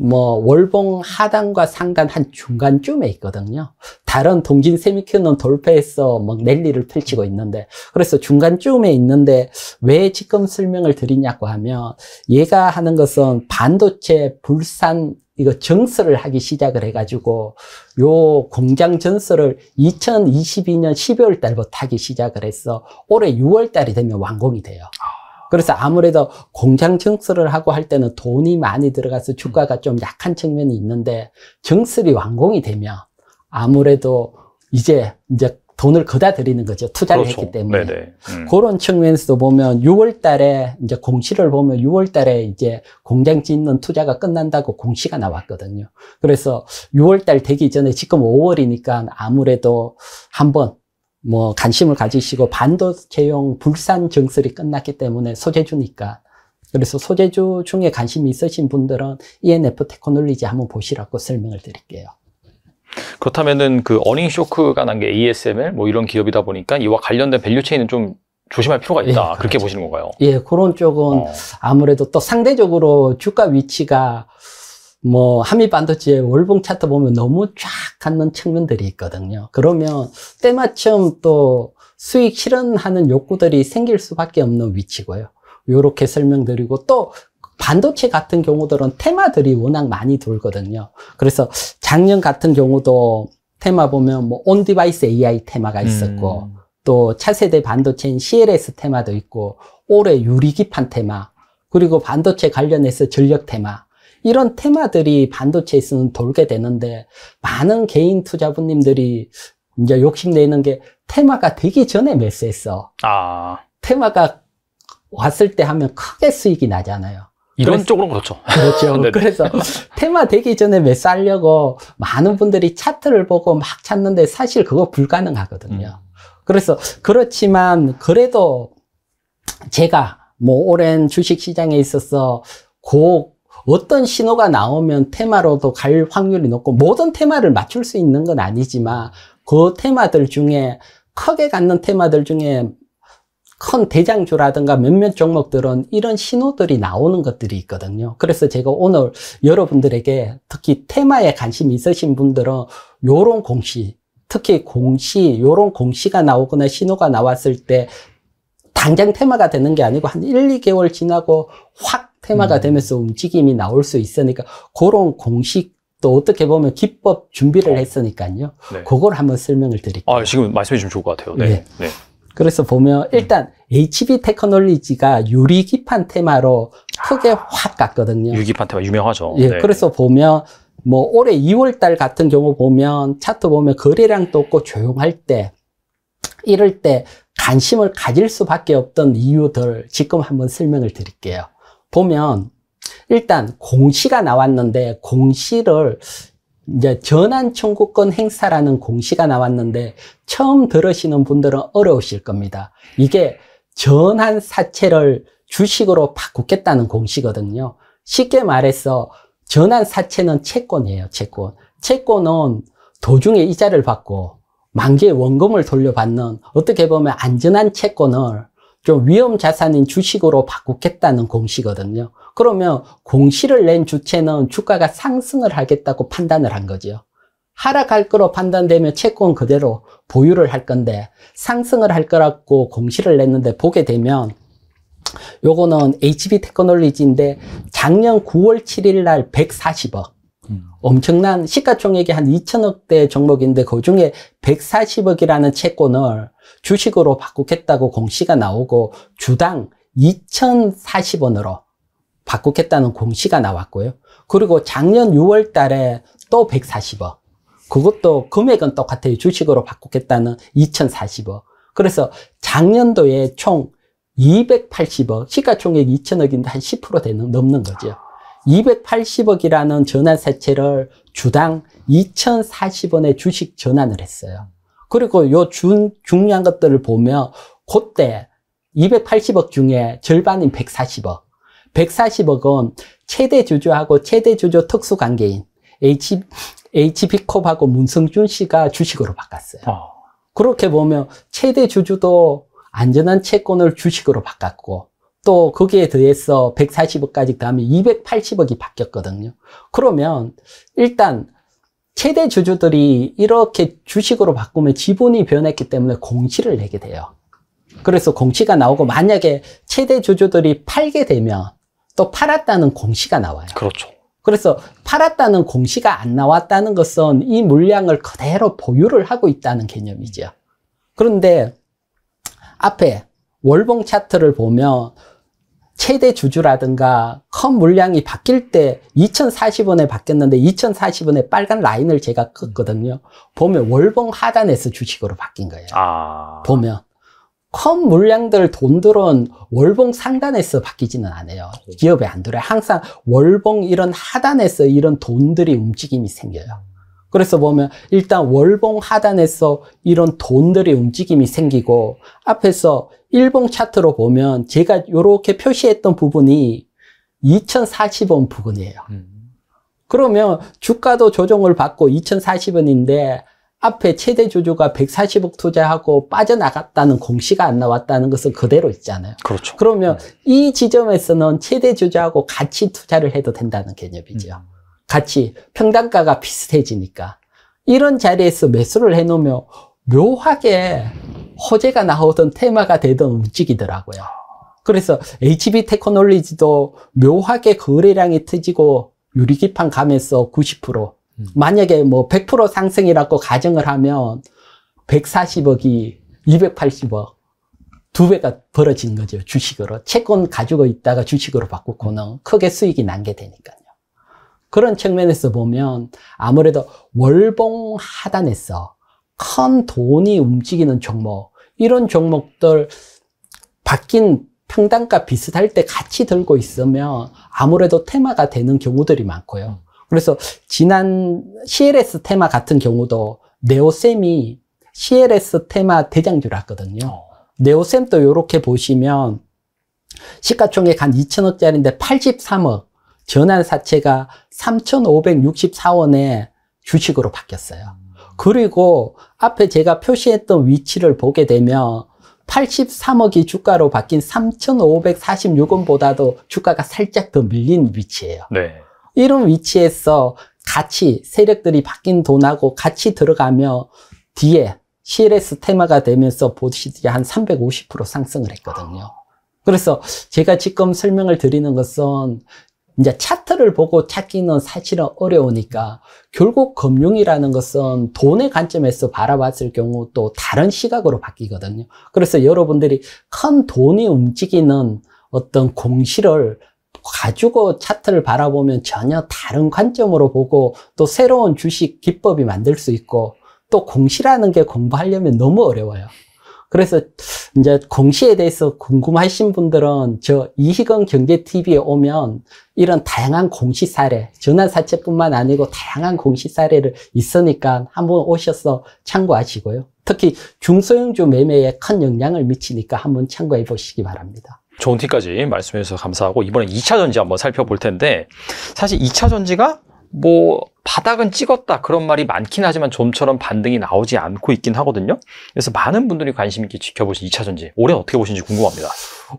뭐 월봉 하단과 상단 한 중간쯤에 있거든요. 다른 동진 세미큐는 돌파해서 막 랠리를 펼치고 있는데 그래서 중간쯤에 있는데 왜 지금 설명을 드리냐고 하면 얘가 하는 것은 반도체 불산 이거 정설을 하기 시작을 해가지고 요 공장 전설을 2022년 12월 달부터 하기 시작을 해서 올해 6월 달이 되면 완공이 돼요. 아, 그래서 아무래도 공장 증설을 하고 할 때는 돈이 많이 들어가서 주가가 좀 약한 측면이 있는데 증설이 완공이 되면 아무래도 이제 이제 돈을 거다 드리는 거죠. 투자를 그렇죠. 했기 때문에. 음. 그런 측면에서도 보면 6월 달에 이제 공시를 보면 6월 달에 이제 공장 짓는 투자가 끝난다고 공시가 나왔거든요. 그래서 6월 달 되기 전에 지금 5월이니까 아무래도 한번 뭐 관심을 가지시고 반도체용 불산 증설이 끝났기 때문에 소재주니까 그래서 소재주 중에 관심이 있으신 분들은 ENF 테크놀리지 한번 보시라고 설명을 드릴게요. 그렇다면은 그 어닝 쇼크가 난 게 ASML 뭐 이런 기업이다 보니까 이와 관련된 밸류 체인은 좀 조심할 필요가 있다. 예, 그렇죠. 그렇게 그렇죠. 보시는 건가요? 예, 그런 쪽은 어. 아무래도 또 상대적으로 주가 위치가 뭐 한미 반도체의 월봉 차트 보면 너무 쫙 갖는 측면들이 있거든요. 그러면 때마침 또 수익 실현하는 욕구들이 생길 수밖에 없는 위치고요. 이렇게 설명드리고 또 반도체 같은 경우들은 테마들이 워낙 많이 돌거든요. 그래서 작년 같은 경우도 테마 보면 뭐 온디바이스 AI 테마가 있었고 음. 또 차세대 반도체인 CLS 테마도 있고 올해 유리기판 테마 그리고 반도체 관련해서 전력 테마 이런 테마들이 반도체에 서는 돌게 되는데 많은 개인 투자부님들이 이제 욕심내는 게 테마가 되기 전에 매수했어. 아. 테마가 왔을 때 하면 크게 수익이 나잖아요. 이런 그래서, 쪽으로 그렇죠. 그렇죠. 그래서 테마 되기 전에 매수하려고 많은 분들이 차트를 보고 막 찾는데 사실 그거 불가능하거든요. 음. 그래서 그렇지만 그래도 제가 뭐 오랜 주식 시장에 있어서 고 어떤 신호가 나오면 테마로도 갈 확률이 높고 모든 테마를 맞출 수 있는 건 아니지만 그 테마들 중에 크게 갖는 테마들 중에 큰 대장주라든가 몇몇 종목들은 이런 신호들이 나오는 것들이 있거든요. 그래서 제가 오늘 여러분들에게 특히 테마에 관심이 있으신 분들은 요런 공시, 특히 공시, 요런 공시가 나오거나 신호가 나왔을 때 당장 테마가 되는 게 아니고 한 1, 2개월 지나고 확 테마가 음. 되면서 움직임이 나올 수 있으니까 그런 공식 또 어떻게 보면 기법 준비를 했으니까요. 네. 그걸 한번 설명을 드릴게요. 아, 지금 말씀해 주면 좋을 것 같아요. 네. 네. 네. 그래서 보면 음. 일단 음. HB 테크놀리지가 유리기판 테마로 크게 아. 확 갔거든요. 유기판 테마 유명하죠. 예, 네. 그래서 보면 뭐 올해 2월 달 같은 경우 보면 차트 보면 거래량도 없고 조용할 때 이럴 때 관심을 가질 수밖에 없던 이유들 지금 한번 설명을 드릴게요. 보면 일단 공시가 나왔는데 공시를 이제 전환 청구권 행사라는 공시가 나왔는데 처음 들으시는 분들은 어려우실 겁니다. 이게 전환 사채를 주식으로 바꾸겠다는 공시거든요. 쉽게 말해서 전환 사채는 채권이에요, 채권. 채권은 도중에 이자를 받고 만기에 원금을 돌려받는 어떻게 보면 안전한 채권을 좀 위험 자산인 주식으로 바꾸겠다는 공시거든요. 그러면 공시를 낸 주체는 주가가 상승을 하겠다고 판단을 한 거죠. 하락할 거로 판단되면 채권 그대로 보유를 할 건데 상승을 할 거라고 공시를 냈는데 보게 되면 요거는 HB 테크놀리지인데 작년 9월 7일 날 140억 음. 엄청난 시가총액이 한 2천억대 종목인데 그중에 140억이라는 채권을 주식으로 바꾸겠다고 공시가 나오고 주당 2,040원으로 바꾸겠다는 공시가 나왔고요. 그리고 작년 6월 달에 또 140억. 그것도 금액은 똑같아요. 주식으로 바꾸겠다는 2,040억. 그래서 작년도에 총 280억, 시가총액 2 0 0 0억인데한 10% 되는, 넘는 거죠. 280억이라는 전환사채를 주당 2,040원의 주식 전환을 했어요. 그리고 요 중, 중요한 것들을 보면 그때 280억 중에 절반인 140억. 140억은 최대 주주하고 최대 주주 특수 관계인 H, HB컵하고 문성준 씨가 주식으로 바꿨어요. 어. 그렇게 보면 최대 주주도 안전한 채권을 주식으로 바꿨고 또 거기에 더해서 140억까지 더하면 280억이 바뀌었거든요. 그러면 일단 최대 주주들이 이렇게 주식으로 바꾸면 지분이 변했기 때문에 공시를 내게 돼요. 그래서 공시가 나오고 만약에 최대 주주들이 팔게 되면 또 팔았다는 공시가 나와요. 그렇죠. 그래서 팔았다는 공시가 안 나왔다는 것은 이 물량을 그대로 보유를 하고 있다는 개념이죠. 그런데 앞에 월봉 차트를 보면 최대 주주라든가 컵 물량이 바뀔 때 2040원에 바뀌었는데 2040원에 빨간 라인을 제가 끄거든요. 보면 월봉 하단에서 주식으로 바뀐 거예요. 아... 보면 컵 물량들 돈 들어온 월봉 상단에서 바뀌지는 않아요. 기업에 안 들어요. 항상 월봉 이런 하단에서 이런 돈들이 움직임이 생겨요. 그래서 보면 일단 월봉 하단에서 이런 돈들의 움직임이 생기고 앞에서 일봉 차트로 보면 제가 이렇게 표시했던 부분이 2040원 부근이에요. 음. 그러면 주가도 조정을 받고 2040원인데 앞에 최대 주주가 140억 투자하고 빠져나갔다는 공시가 안 나왔다는 것은 그대로 있잖아요. 그렇죠. 그러면 네. 이 지점에서는 최대 주주하고 같이 투자를 해도 된다는 개념이죠. 음. 같이 평단가가 비슷해지니까. 이런 자리에서 매수를 해놓으면 묘하게 호재가 나오던 테마가 되던 움직이더라고요. 그래서 HB 테크놀리지도 묘하게 거래량이 터지고 유리기판 감에서90% 음. 만약에 뭐 100% 상승이라고 가정을 하면 140억이 280억 두 배가 벌어진 거죠 주식으로 채권 가지고 있다가 주식으로 바꾸고는 크게 수익이 난게 되니까요 그런 측면에서 보면 아무래도 월봉 하단에서 큰 돈이 움직이는 종목 이런 종목들 바뀐 평단과 비슷할 때 같이 들고 있으면 아무래도 테마가 되는 경우들이 많고요. 그래서 지난 CLS 테마 같은 경우도 네오셈이 CLS 테마 대장주를 했거든요. 네오셈도 이렇게 보시면 시가총액 한 2천억짜리인데 83억 전환사채가 3,564원에 주식으로 바뀌었어요. 그리고 앞에 제가 표시했던 위치를 보게 되면 83억이 주가로 바뀐 3,546원보다도 주가가 살짝 더 밀린 위치예요. 네. 이런 위치에서 같이 세력들이 바뀐 돈하고 같이 들어가며 뒤에 CLS 테마가 되면서 보시듯이 한 350% 상승을 했거든요. 그래서 제가 지금 설명을 드리는 것은 이제 차트를 보고 찾기는 사실은 어려우니까 결국 금융이라는 것은 돈의 관점에서 바라봤을 경우 또 다른 시각으로 바뀌거든요. 그래서 여러분들이 큰 돈이 움직이는 어떤 공시를 가지고 차트를 바라보면 전혀 다른 관점으로 보고 또 새로운 주식 기법이 만들 수 있고 또 공시라는 게 공부하려면 너무 어려워요. 그래서 이제 공시에 대해서 궁금하신 분들은 저 이희건 경제TV에 오면 이런 다양한 공시 사례, 전환사채뿐만 아니고 다양한 공시 사례를 있으니까 한번 오셔서 참고하시고요. 특히 중소형주 매매에 큰 영향을 미치니까 한번 참고해 보시기 바랍니다. 좋은 팁까지 말씀해 주셔서 감사하고 이번에 2차 전지 한번 살펴볼 텐데 사실 2차 전지가 뭐 바닥은 찍었다 그런 말이 많긴 하지만 좀처럼 반등이 나오지 않고 있긴 하거든요. 그래서 많은 분들이 관심 있게 지켜보신 2차 전지 올해 어떻게 보신지 궁금합니다.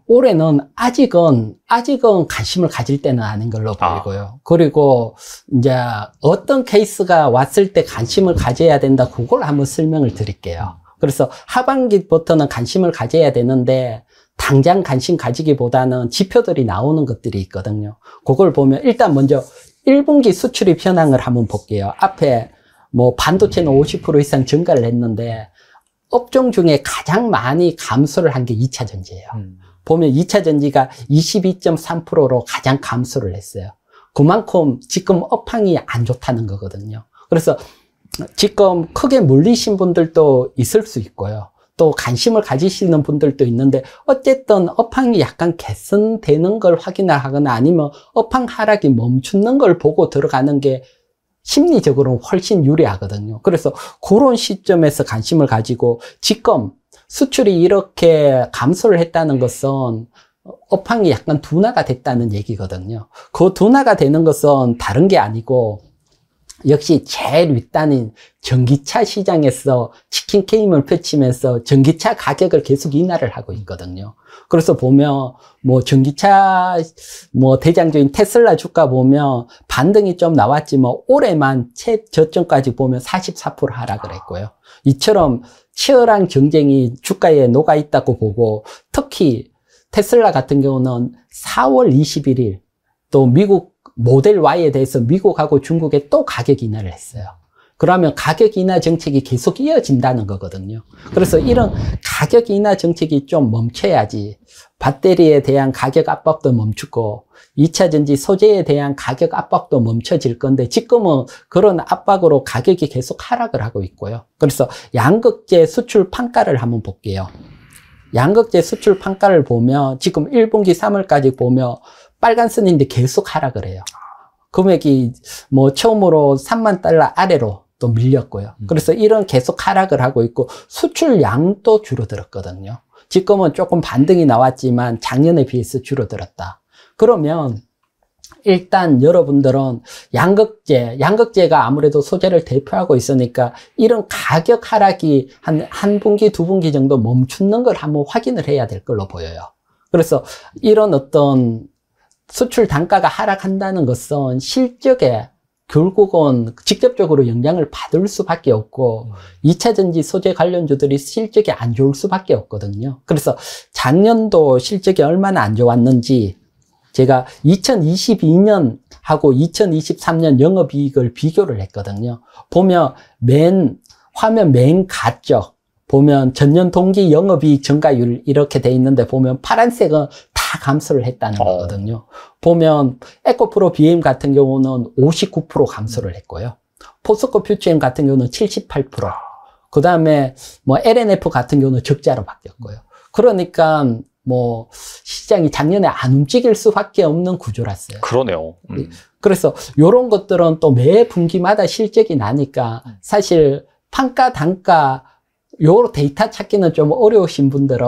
올해는 아직은 아직은 관심을 가질 때는 아닌 걸로 아. 보이고요. 아. 그리고 이제 어떤 케이스가 왔을 때 관심을 가져야 된다 그걸 한번 설명을 드릴게요. 그래서 하반기부터는 관심을 가져야 되는데 당장 관심 가지기보다는 지표들이 나오는 것들이 있거든요. 그걸 보면 일단 먼저 1분기 수출입 현황을 한번 볼게요. 앞에 뭐 반도체는 50% 음. 이상 증가를 했는데 업종 중에 가장 많이 감소를 한 게 2차 전지예요. 음. 보면 2차 전지가 22.3%로 가장 감소를 했어요. 그만큼 지금 업황이 안 좋다는 거거든요. 그래서 지금 크게 물리신 분들도 있을 수 있고요. 또 관심을 가지시는 분들도 있는데 어쨌든 업황이 약간 개선되는 걸 확인하거나 아니면 업황 하락이 멈추는 걸 보고 들어가는 게심리적으로 훨씬 유리하거든요. 그래서 그런 시점에서 관심을 가지고 지금 수출이 이렇게 감소를 했다는 것은 업황이 약간 둔화가 됐다는 얘기거든요. 그 둔화가 되는 것은 다른 게 아니고 역시 제일 윗단인 전기차 시장에서 치킨 게임을 펼치면서 전기차 가격을 계속 인하를 하고 있거든요. 그래서 보면 뭐 전기차 뭐 대장주인 테슬라 주가 보면 반등이 좀 나왔지만 뭐 올해만 최 저점까지 보면 44% 하락을 했고요. 이처럼 치열한 경쟁이 주가에 녹아 있다고 보고 특히 테슬라 같은 경우는 4월 21일 또 미국 모델 Y에 대해서 미국하고 중국에 또 가격 인하를 했어요. 그러면 가격 인하 정책이 계속 이어진다는 거거든요. 그래서 음. 이런 가격 인하 정책이 좀 멈춰야지 배터리에 대한 가격 압박도 멈추고 2차 전지 소재에 대한 가격 압박도 멈춰질 건데 지금은 그런 압박으로 가격이 계속 하락을 하고 있고요. 그래서 양극재 수출 판가를 한번 볼게요. 양극재 수출 판가를 보면 지금 1분기 3월까지 보면 빨간 선인데 계속 하라 그래요. 금액이 뭐 처음으로 3만 달러 아래로 또 밀렸고요. 음. 그래서 이런 계속 하락을 하고 있고 수출량도 줄어들었거든요. 지금은 조금 반등이 나왔지만 작년에 비해서 줄어들었다. 그러면 일단 여러분들은 양극재, 양극재가 아무래도 소재를 대표하고 있으니까 이런 가격 하락이 한, 한 분기, 두 분기 정도 멈추는 걸 한번 확인을 해야 될 걸로 보여요. 그래서 이런 어떤 수출 단가가 하락한다는 것은 실적에 결국은 직접적으로 영향을 받을 수밖에 없고 2차 음. 전지 소재 관련주들이 실적이 안 좋을 수밖에 없거든요. 그래서 작년도 실적이 얼마나 안 좋았는지 제가 2022년 하고 2023년 영업이익을 비교를 했거든요. 보면 맨 화면 맨 가쪽 보면 전년 동기 영업이익 증가율 이렇게 돼 있는데 보면 파란색은 다 감소를 했다는 어. 거거든요. 보면 에코프로 BM 같은 경우는 59% 감소를 했고요. 포스코 퓨처엠 같은 경우는 78%. 그 다음에 뭐 LNF 같은 경우는 적자로 바뀌었고요. 그러니까 뭐 시장이 작년에 안 움직일 수밖에 없는 구조라서요. 그러네요. 음. 예. 그래서 이런 것들은 또 매 분기마다 실적이 나니까 사실 판가 단가 요 데이터 찾기는 좀 어려우신 분들은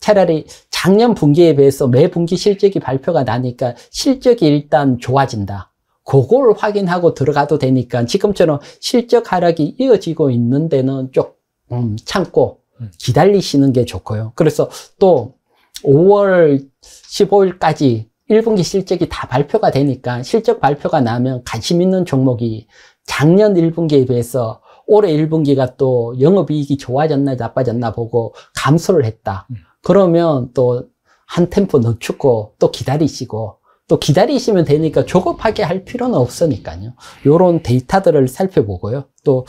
차라리 작년 분기에 비해서 매 분기 실적이 발표가 나니까 실적이 일단 좋아진다. 그걸 확인하고 들어가도 되니까 지금처럼 실적 하락이 이어지고 있는 데는 조금 음, 참고 음. 기다리시는 게 좋고요. 그래서 또 5월 15일까지 1분기 실적이 다 발표가 되니까 실적 발표가 나면 관심 있는 종목이 작년 1분기에 비해서 올해 1분기가 또 영업이익이 좋아졌나 나빠졌나 보고 감소를 했다. 음. 그러면 또 한 템포 늦추고 또 기다리시고 또 기다리시면 되니까 조급하게 할 필요는 없으니까요. 요런 데이터들을 살펴보고요. 또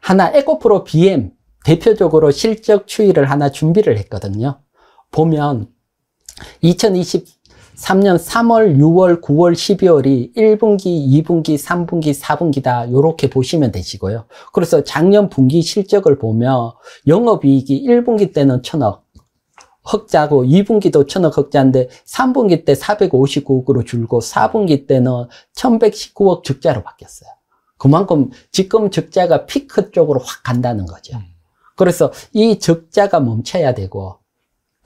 하나 에코프로 BM 대표적으로 실적 추이를 하나 준비를 했거든요. 보면 2020 3년 3월, 6월, 9월, 12월이 1분기, 2분기, 3분기, 4분기다 요렇게 보시면 되시고요. 그래서 작년 분기 실적을 보면 영업이익이 1분기 때는 천억 흑자고 2분기도 천억 흑자인데 3분기 때 459억으로 줄고 4분기 때는 1119억 적자로 바뀌었어요. 그만큼 지금 적자가 피크 쪽으로 확 간다는 거죠. 음. 그래서 이 적자가 멈춰야 되고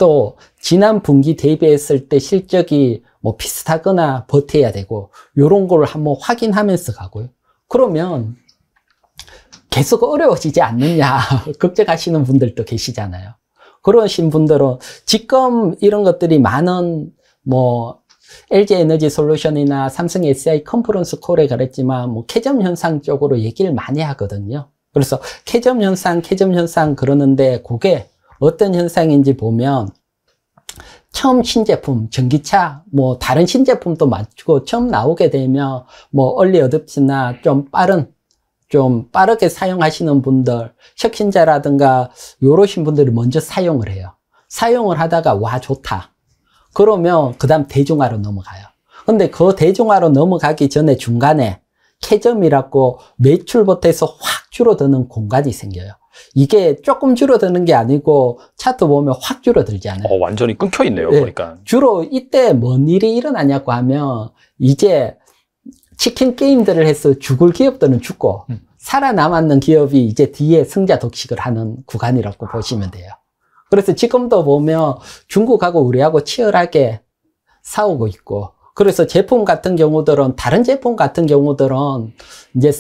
또 지난 분기 대비했을 때 실적이 뭐 비슷하거나 버텨야 되고 요런 거를 한번 확인하면서 가고요. 그러면 계속 어려워지지 않느냐 걱정하시는 분들도 계시잖아요. 그러신 분들은 지금 이런 것들이 많은 뭐 LG 에너지 솔루션이나 삼성 SI 컨퍼런스 콜에 그랬지만 뭐 캐점 현상 쪽으로 얘기를 많이 하거든요. 그래서 캐점 현상, 캐점 현상 그러는데 그게 어떤 현상인지 보면 처음 신제품, 전기차, 뭐 다른 신제품도 맞추고 처음 나오게 되면 뭐 얼리 어둡시나 좀 빠른 좀 빠르게 사용하시는 분들, 혁신자라든가 요러신 분들이 먼저 사용을 해요. 사용을 하다가 와 좋다. 그러면 그 다음 대중화로 넘어가요. 근데 그 대중화로 넘어가기 전에 중간에 쾌점이라고 매출부터 해서 확 줄어드는 공간이 생겨요. 이게 조금 줄어드는 게 아니고 차트 보면 확 줄어들지 않아요. 어, 완전히 끊겨 있네요. 네. 그니까 주로 이때 뭔 일이 일어나냐고 하면 이제 치킨 게임들을 해서 죽을 기업들은 죽고 음. 살아남았는 기업이 이제 뒤에 승자 독식을 하는 구간이라고 아. 보시면 돼요. 그래서 지금도 보면 중국하고 우리하고 치열하게 싸우고 있고 그래서 제품 같은 경우들은 다른 제품 같은 경우들은 이제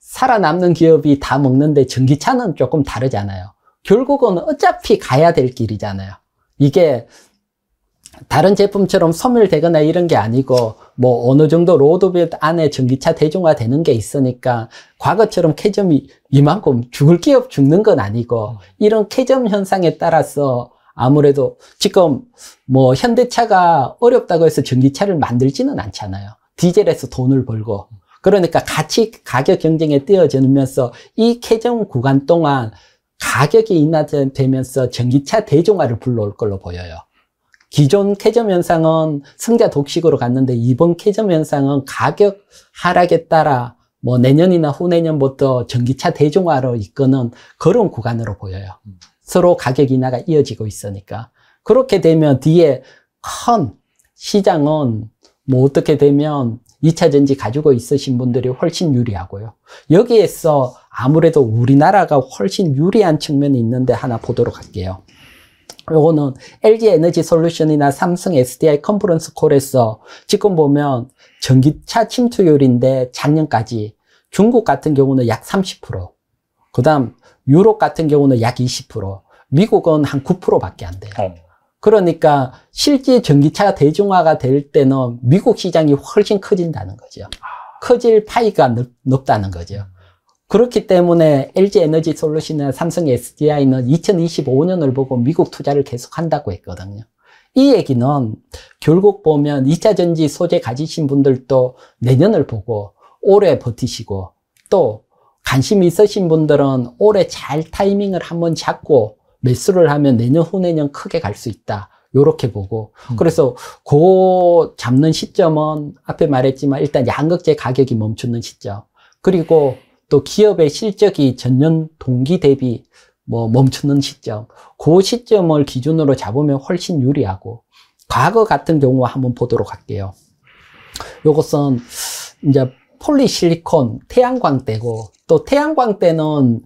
살아남는 기업이 다 먹는데 전기차는 조금 다르잖아요. 결국은 어차피 가야 될 길이잖아요. 이게 다른 제품처럼 소멸되거나 이런 게 아니고 뭐 어느 정도 로드맵 안에 전기차 대중화 되는 게 있으니까 과거처럼 캐점이 이만큼 죽을 기업 죽는 건 아니고 음. 이런 캐점 현상에 따라서 아무래도 지금 뭐 현대차가 어렵다고 해서 전기차를 만들지는 않잖아요. 디젤에서 돈을 벌고 그러니까 같이 가격 경쟁에 뛰어지면서 이 개정 구간 동안 가격이 인하되면서 전기차 대중화를 불러올 걸로 보여요. 기존 캐점 현상은 승자 독식으로 갔는데 이번 캐점 현상은 가격 하락에 따라 뭐 내년이나 후내년부터 전기차 대중화로 이끄는 그런 구간으로 보여요. 서로 가격 인하가 이어지고 있으니까 그렇게 되면 뒤에 큰 시장은 뭐 어떻게 되면 2차 전지 가지고 있으신 분들이 훨씬 유리하고요. 여기에서 아무래도 우리나라가 훨씬 유리한 측면이 있는데 하나 보도록 할게요. 요거는 LG 에너지 솔루션이나 삼성 SDI 컨퍼런스 콜에서 지금 보면 전기차 침투율인데 작년까지 중국 같은 경우는 약 30%. 그 다음 유럽 같은 경우는 약 20%, 미국은 한 9%밖에 안 돼요. 어. 그러니까 실제 전기차 대중화가 될 때는 미국 시장이 훨씬 커진다는 거죠. 아. 커질 파이가 넓, 다는 거죠. 그렇기 때문에 LG 에너지 솔루션이나 삼성 SDI는 2025년을 보고 미국 투자를 계속한다고 했거든요. 이 얘기는 결국 보면 2차 전지 소재 가지신 분들도 내년을 보고 오래 버티시고 또 관심 있으신 분들은 올해 잘 타이밍을 한번 잡고 매수를 하면 내년 후내년 크게 갈 수 있다. 요렇게 보고 음. 그래서 그 잡는 시점은 앞에 말했지만 일단 양극재 가격이 멈추는 시점 그리고 또 기업의 실적이 전년 동기 대비 뭐 멈추는 시점 그 시점을 기준으로 잡으면 훨씬 유리하고 과거 같은 경우 한번 보도록 할게요 요것은 이제 폴리실리콘, 태양광때고또태양광때는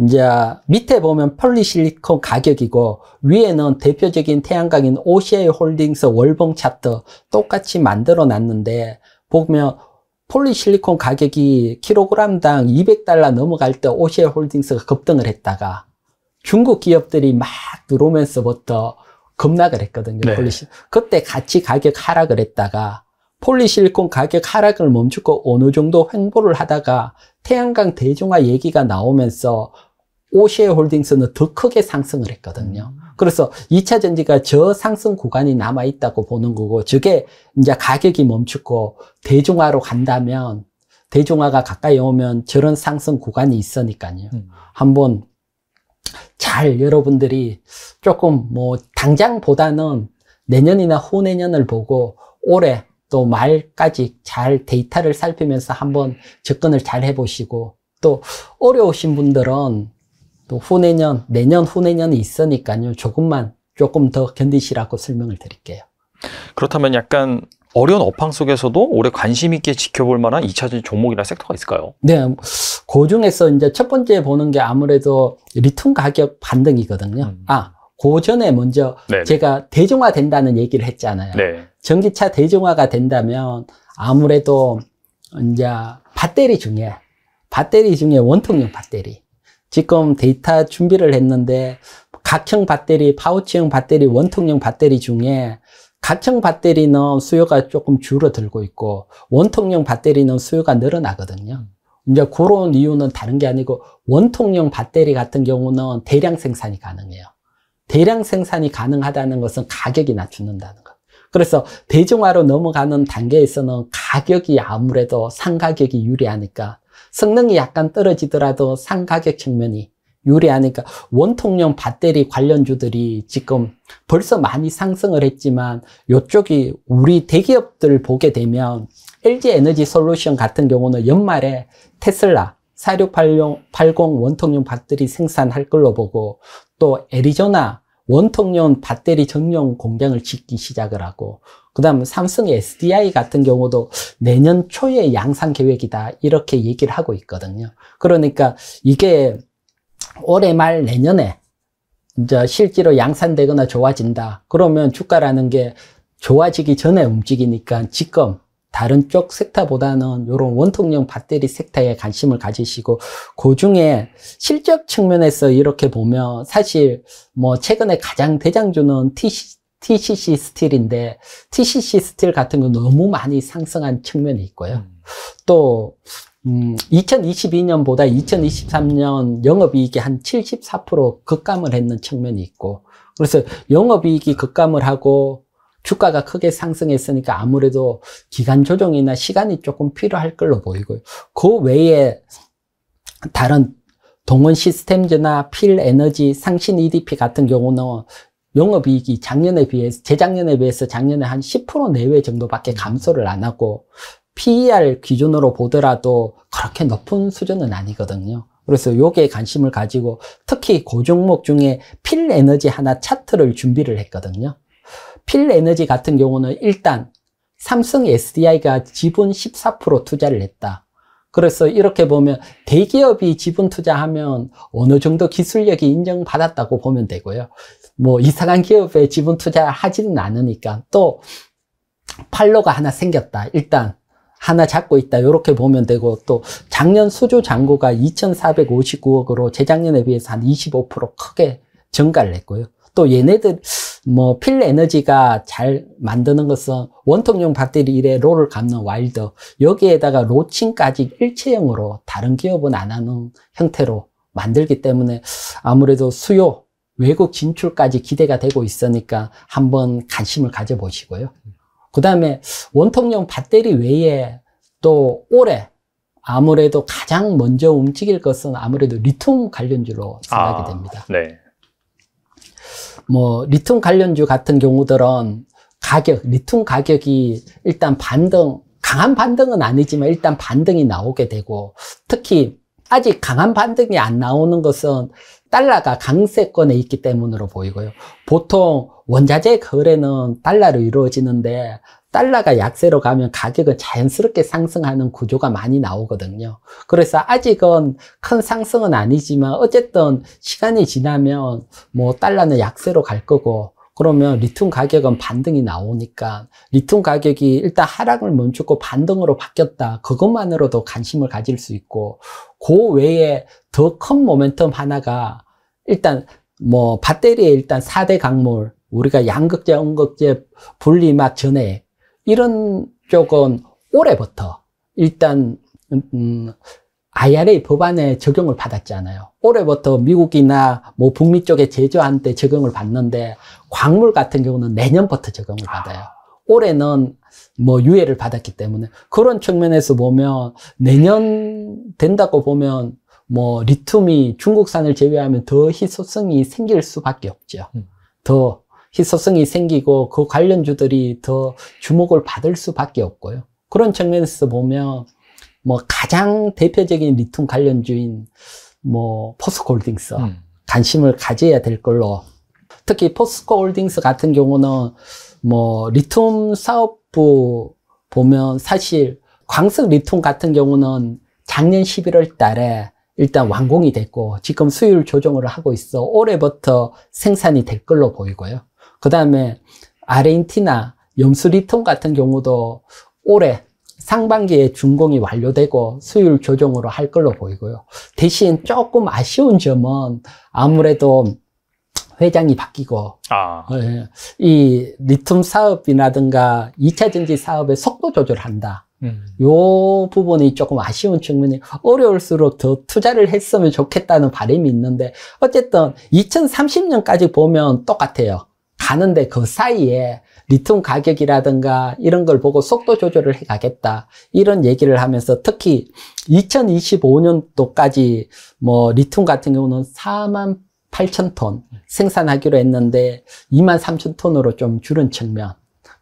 이제 밑에 보면 폴리실리콘 가격이고 위에는 대표적인 태양광인 OCI 홀딩스 월봉 차트 똑같이 만들어 놨는데 보면 폴리실리콘 가격이 킬로그램당 200달러 넘어갈 때 OCI 홀딩스가 급등을 했다가 중국 기업들이 막 들어오면서부터 급락을 했거든요. 네. 폴리시. 그때 같이 가격 하락을 했다가 폴리실리콘 가격 하락을 멈추고 어느 정도 횡보를 하다가 태양광 대중화 얘기가 나오면서 오시에 홀딩스는 더 크게 상승을 했거든요. 음. 그래서 2차 전지가 저 상승 구간이 남아있다고 보는 거고, 저게 이제 가격이 멈추고 대중화로 간다면, 대중화가 가까이 오면 저런 상승 구간이 있으니까요. 음. 한번 잘 여러분들이 조금 뭐, 당장보다는 내년이나 후내년을 보고 올해 또 말까지 잘 데이터를 살피면서 한번 접근을 잘 해보시고 또 어려우신 분들은 또 후내년, 내년 후내년이 있으니까요. 조금만 조금 더 견디시라고 설명을 드릴게요. 그렇다면 약간 어려운 업황 속에서도 올해 관심 있게 지켜볼 만한 2차전 종목이나 섹터가 있을까요? 네. 그 중에서 이제 첫 번째 보는 게 아무래도 리튬 가격 반등이거든요. 음. 아, 그 전에 먼저 네네. 제가 대중화된다는 얘기를 했잖아요. 네. 전기차 대중화가 된다면 아무래도 이제 배터리 중에 배터리 중에 원통형 배터리 지금 데이터 준비를 했는데 각형 배터리, 파우치형 배터리, 원통형 배터리 중에 각형 배터리는 수요가 조금 줄어들고 있고 원통형 배터리는 수요가 늘어나거든요. 이제 그런 이유는 다른 게 아니고 원통형 배터리 같은 경우는 대량 생산이 가능해요. 대량 생산이 가능하다는 것은 가격이 낮추는다는 그래서 대중화로 넘어가는 단계에서는 가격이 아무래도 상가격이 유리하니까 성능이 약간 떨어지더라도 상가격 측면이 유리하니까 원통형 배터리 관련주들이 지금 벌써 많이 상승을 했지만 이쪽이 우리 대기업들 보게 되면 LG 에너지 솔루션 같은 경우는 연말에 테슬라 4680 원통형 배터리 생산할 걸로 보고 또 애리조나 원통형 배터리 전용 공장을 짓기 시작을 하고 그 다음 삼성 SDI 같은 경우도 내년 초에 양산 계획이다 이렇게 얘기를 하고 있거든요 그러니까 이게 올해 말 내년에 이제 실제로 양산되거나 좋아진다 그러면 주가라는 게 좋아지기 전에 움직이니까 지금 다른 쪽 섹터보다는 이런 원통형 배터리 섹터에 관심을 가지시고 그 중에 실적 측면에서 이렇게 보면 사실 뭐 최근에 가장 대장주는 TC, TCC 스틸인데 TCC 스틸 같은 거 너무 많이 상승한 측면이 있고요. 음. 또 음, 2022년보다 2023년 영업이익이 한 74% 급감을 했는 측면이 있고 그래서 영업이익이 급감을 하고 주가가 크게 상승했으니까 아무래도 기간 조정이나 시간이 조금 필요할 걸로 보이고요. 그 외에 다른 동원 시스템즈나 필 에너지, 상신 EDP 같은 경우는 영업이익이 작년에 비해서, 재작년에 비해서 작년에 한 10% 내외 정도밖에 감소를 안 하고, PER 기준으로 보더라도 그렇게 높은 수준은 아니거든요. 그래서 요게 관심을 가지고 특히 고종목 중에 필 에너지 하나 차트를 준비를 했거든요. 필에너지 같은 경우는 일단 삼성 SDI가 지분 14% 투자를 했다. 그래서 이렇게 보면 대기업이 지분 투자하면 어느 정도 기술력이 인정받았다고 보면 되고요. 뭐 이상한 기업에 지분 투자하지는 않으니까 또 팔로가 하나 생겼다. 일단 하나 잡고 있다 이렇게 보면 되고 또 작년 수주 잔고가 2,459억으로 재작년에 비해서 한 25% 크게 증가를 했고요. 또 얘네들 뭐 필에너지가 잘 만드는 것은 원통형 박테리 일에 롤을 갚는 와일드 여기에다가 로칭까지 일체형으로 다른 기업은 안 하는 형태로 만들기 때문에 아무래도 수요 외국 진출까지 기대가 되고 있으니까 한번 관심을 가져보시고요. 그 다음에 원통형 배터리 외에 또 올해 아무래도 가장 먼저 움직일 것은 아무래도 리튬 관련주로 생각이 아, 됩니다. 네. 뭐 리튬 관련주 같은 경우들은 가격, 리튬 가격이 일단 반등, 강한 반등은 아니지만 일단 반등이 나오게 되고 특히 아직 강한 반등이 안 나오는 것은 달러가 강세권에 있기 때문으로 보이고요. 보통 원자재 거래는 달러로 이루어지는데 달러가 약세로 가면 가격은 자연스럽게 상승하는 구조가 많이 나오거든요. 그래서 아직은 큰 상승은 아니지만 어쨌든 시간이 지나면 뭐 달러는 약세로 갈 거고 그러면 리튬 가격은 반등이 나오니까 리튬 가격이 일단 하락을 멈추고 반등으로 바뀌었다. 그것만으로도 관심을 가질 수 있고 그 외에 더 큰 모멘텀 하나가 일단 뭐 배터리에 일단 4대 강물 우리가 양극재, 음극재 분리막 전에 이런 쪽은 올해부터 일단 음, IRA 법안에 적용을 받았잖아요. 올해부터 미국이나 뭐 북미 쪽에 제조한테 적용을 받는데 광물 같은 경우는 내년부터 적용을 받아요. 아. 올해는 뭐 유예를 받았기 때문에 그런 측면에서 보면 내년 된다고 보면 뭐 리튬이 중국산을 제외하면 더 희소성이 생길 수밖에 없죠. 음. 더 희소성이 생기고 그 관련주들이 더 주목을 받을 수밖에 없고요. 그런 측면에서 보면 뭐 가장 대표적인 리튬 관련주인 뭐 포스코홀딩스 음. 관심을 가져야 될 걸로 특히 포스코홀딩스 같은 경우는 뭐 리튬 사업부 보면 사실 광석 리튬 같은 경우는 작년 11월 달에 일단 완공이 됐고 지금 수율 조정을 하고 있어 올해부터 생산이 될 걸로 보이고요. 그 다음에 아르헨티나 염수리통 같은 경우도 올해 상반기에 준공이 완료되고 수율 조정으로 할 걸로 보이고요. 대신 조금 아쉬운 점은 아무래도 회장이 바뀌고 아. 예, 이 리튬 사업이라든가 2차 전지 사업의 속도 조절한다. 음. 요 부분이 조금 아쉬운 측면이 어려울수록 더 투자를 했으면 좋겠다는 바람이 있는데 어쨌든 2030년까지 보면 똑같아요. 가는데 그 사이에 리튬 가격이라든가 이런 걸 보고 속도 조절을 해 가겠다. 이런 얘기를 하면서 특히 2025년도까지 뭐 리튬 같은 경우는 4만 8천 톤 생산하기로 했는데 2만 3천 톤으로 좀 줄은 측면.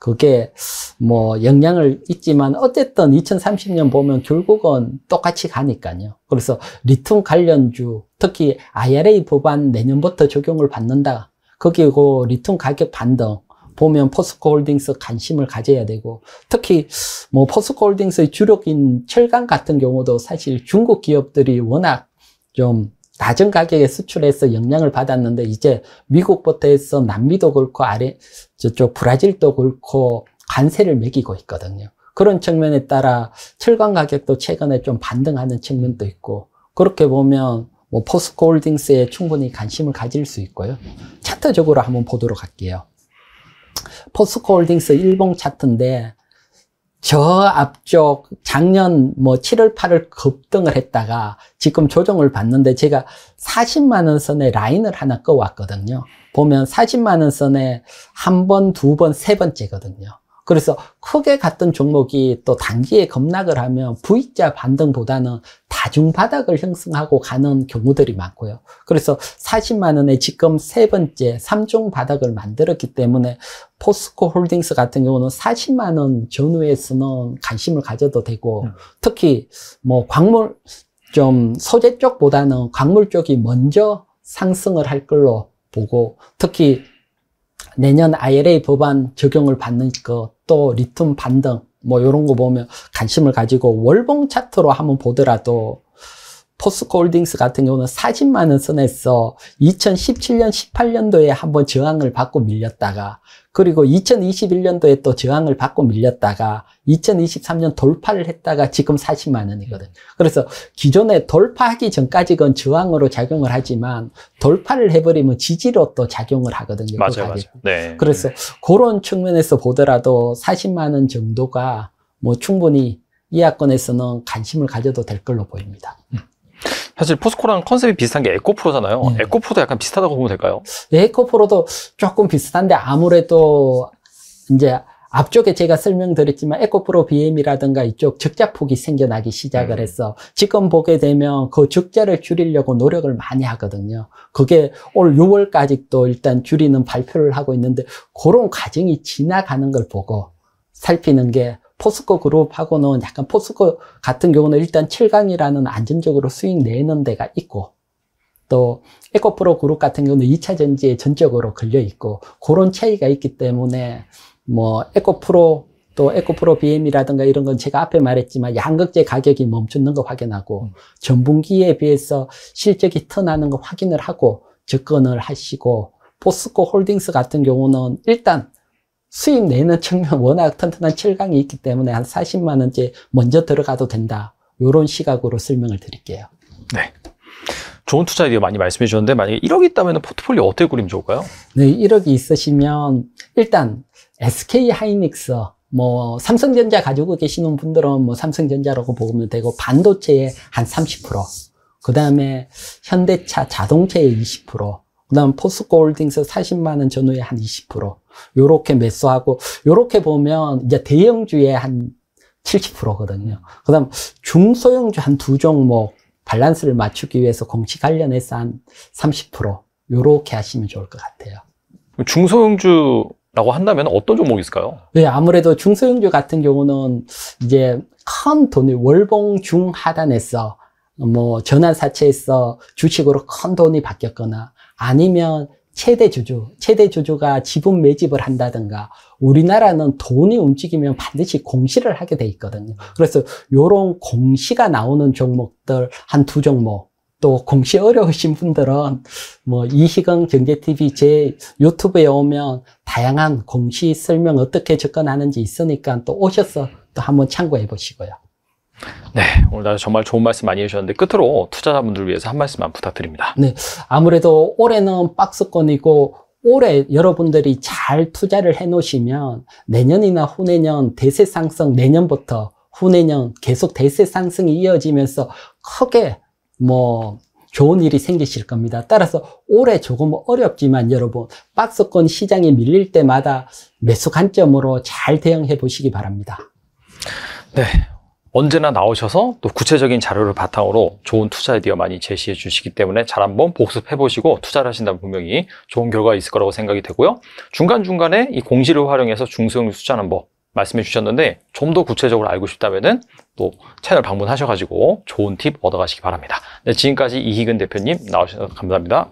그게 뭐 영향을 있지만 어쨌든 2030년 보면 결국은 똑같이 가니까요. 그래서 리튬 관련주 특히 IRA 법안 내년부터 적용을 받는다. 거기에 그 리턴 가격 반등 보면 포스코 홀딩스 관심을 가져야 되고 특히 뭐 포스코 홀딩스의 주력인 철강 같은 경우도 사실 중국 기업들이 워낙 좀 낮은 가격에 수출해서 영향을 받았는데 이제 미국부터 해서 남미도 그렇고 아래 저쪽 브라질도 그렇고 관세를 매기고 있거든요. 그런 측면에 따라 철강 가격도 최근에 좀 반등하는 측면도 있고 그렇게 보면 뭐 포스코 홀딩스에 충분히 관심을 가질 수 있고요. 차트적으로 한번 보도록 할게요. 포스코 홀딩스 일봉 차트인데 저 앞쪽 작년 뭐 7월 8월 급등을 했다가 지금 조정을 받는데 제가 40만 원 선에 라인을 하나 꺼왔거든요. 보면 40만 원 선에 한 번, 두 번, 세 번째거든요. 그래서 크게 갔던 종목이 또 단기에 급락을 하면 V자 반등보다는 다중 바닥을 형성하고 가는 경우들이 많고요. 그래서 40만 원에 지금 세 번째 3종 바닥을 만들었기 때문에 포스코 홀딩스 같은 경우는 40만 원 전후에서는 관심을 가져도 되고 음. 특히 뭐 광물 좀 소재 쪽보다는 광물 쪽이 먼저 상승을 할 걸로 보고 특히 내년 IRA 법안 적용을 받는 것 또리튬 반등 뭐 이런 거 보면 관심을 가지고 월봉 차트로 한번 보더라도 포스코홀딩스 같은 경우는 40만 원 선에서 2017년, 18년도에 한번 저항을 받고 밀렸다가 그리고 2021년도에 또 저항을 받고 밀렸다가 2023년 돌파를 했다가 지금 40만 원이거든. 그래서 기존에 돌파하기 전까지 건 저항으로 작용을 하지만 돌파를 해버리면 지지로 또 작용을 하거든요. 그 맞아요, 맞아요. 네. 그래서 네. 그런 측면에서 보더라도 40만 원 정도가 뭐 충분히 이 학권에서는 관심을 가져도 될 걸로 보입니다. 음. 사실 포스코랑 컨셉이 비슷한 게 에코프로잖아요. 네. 에코프로도 약간 비슷하다고 보면 될까요? 네, 에코프로도 조금 비슷한데 아무래도 이제 앞쪽에 제가 설명드렸지만 에코프로 BM이라든가 이쪽 적자폭이 생겨나기 시작을 음. 해서 지금 보게 되면 그 적자를 줄이려고 노력을 많이 하거든요. 그게 올 6월까지도 일단 줄이는 발표를 하고 있는데 그런 과정이 지나가는 걸 보고 살피는 게 포스코 그룹 하고는 약간 포스코 같은 경우는 일단 7강이라는 안정적으로 수익 내는 데가 있고 또 에코프로 그룹 같은 경우는 2차 전지에 전적으로 걸려 있고 그런 차이가 있기 때문에 뭐 에코프로 또 에코프로 BM이라든가 이런 건 제가 앞에 말했지만 양극재 가격이 멈추는 거 확인하고 음. 전분기에 비해서 실적이 턴하는 거 확인을 하고 접근을 하시고 포스코 홀딩스 같은 경우는 일단 수입 내는 측면 워낙 튼튼한 7강이 있기 때문에 한 40만 원째 먼저 들어가도 된다. 요런 시각으로 설명을 드릴게요. 네. 좋은 투자에 대해 많이 말씀해 주셨는데 만약에 1억이 있다면 포트폴리오 어떻게 꾸리면 좋을까요? 네, 1억이 있으시면 일단 SK 하이닉스 뭐 삼성전자 가지고 계시는 분들은 뭐 삼성전자라고 보면 되고 반도체의 한 30%, 그다음에 현대차 자동차의 20%, 그다음 포스코홀딩스 40만 원 전후에 한 20%. 요렇게 매수하고 요렇게 보면 이제 대형주의 한 70%거든요. 그다음 중소형주 한 두 종목 밸런스를 맞추기 위해서 공시 관련해서 한 30% 요렇게 하시면 좋을 것 같아요. 중소형주 라고 한다면 어떤 종목이 있을까요? 네, 아무래도 중소형주 같은 경우는 이제 큰 돈이 월봉 중 하단에서 뭐 전환 사채에서 주식으로 큰 돈이 바뀌었거나 아니면 최대 주주, 최대 주주가 지분 매집을 한다든가 우리나라는 돈이 움직이면 반드시 공시를 하게 돼 있거든요. 그래서 요런 공시가 나오는 종목들 한 두 종목 또 공시 어려우신 분들은 뭐 이희경 경제TV 제 유튜브에 오면 다양한 공시 설명 어떻게 접근하는지 있으니까 또 오셔서 또 한번 참고해 보시고요. 네, 오늘 정말 좋은 말씀 많이 해주셨는데 끝으로 투자자분들 을 위해서 한 말씀만 부탁드립니다. 네, 아무래도 올해는 박스권이고 올해 여러분들이 잘 투자를 해놓으시면 내년이나 후내년 대세 상승 내년부터 후내년 계속 대세 상승이 이어지면서 크게 뭐 좋은 일이 생기실 겁니다. 따라서 올해 조금 어렵지만 여러분 박스권 시장이 밀릴 때마다 매수 관점으로 잘 대응해 보시기 바랍니다. 네, 언제나 나오셔서 또 구체적인 자료를 바탕으로 좋은 투자 아이디어 많이 제시해 주시기 때문에 잘 한번 복습해 보시고 투자를 하신다면 분명히 좋은 결과가 있을 거라고 생각이 되고요. 중간중간에 이공시를 활용해서 중소형주 투자하는 법 말씀해 주셨는데 좀 더 구체적으로 알고 싶다면 또 채널 방문하셔가지고 좋은 팁 얻어가시기 바랍니다. 네, 지금까지 이희근 대표님 나오셔서 감사합니다.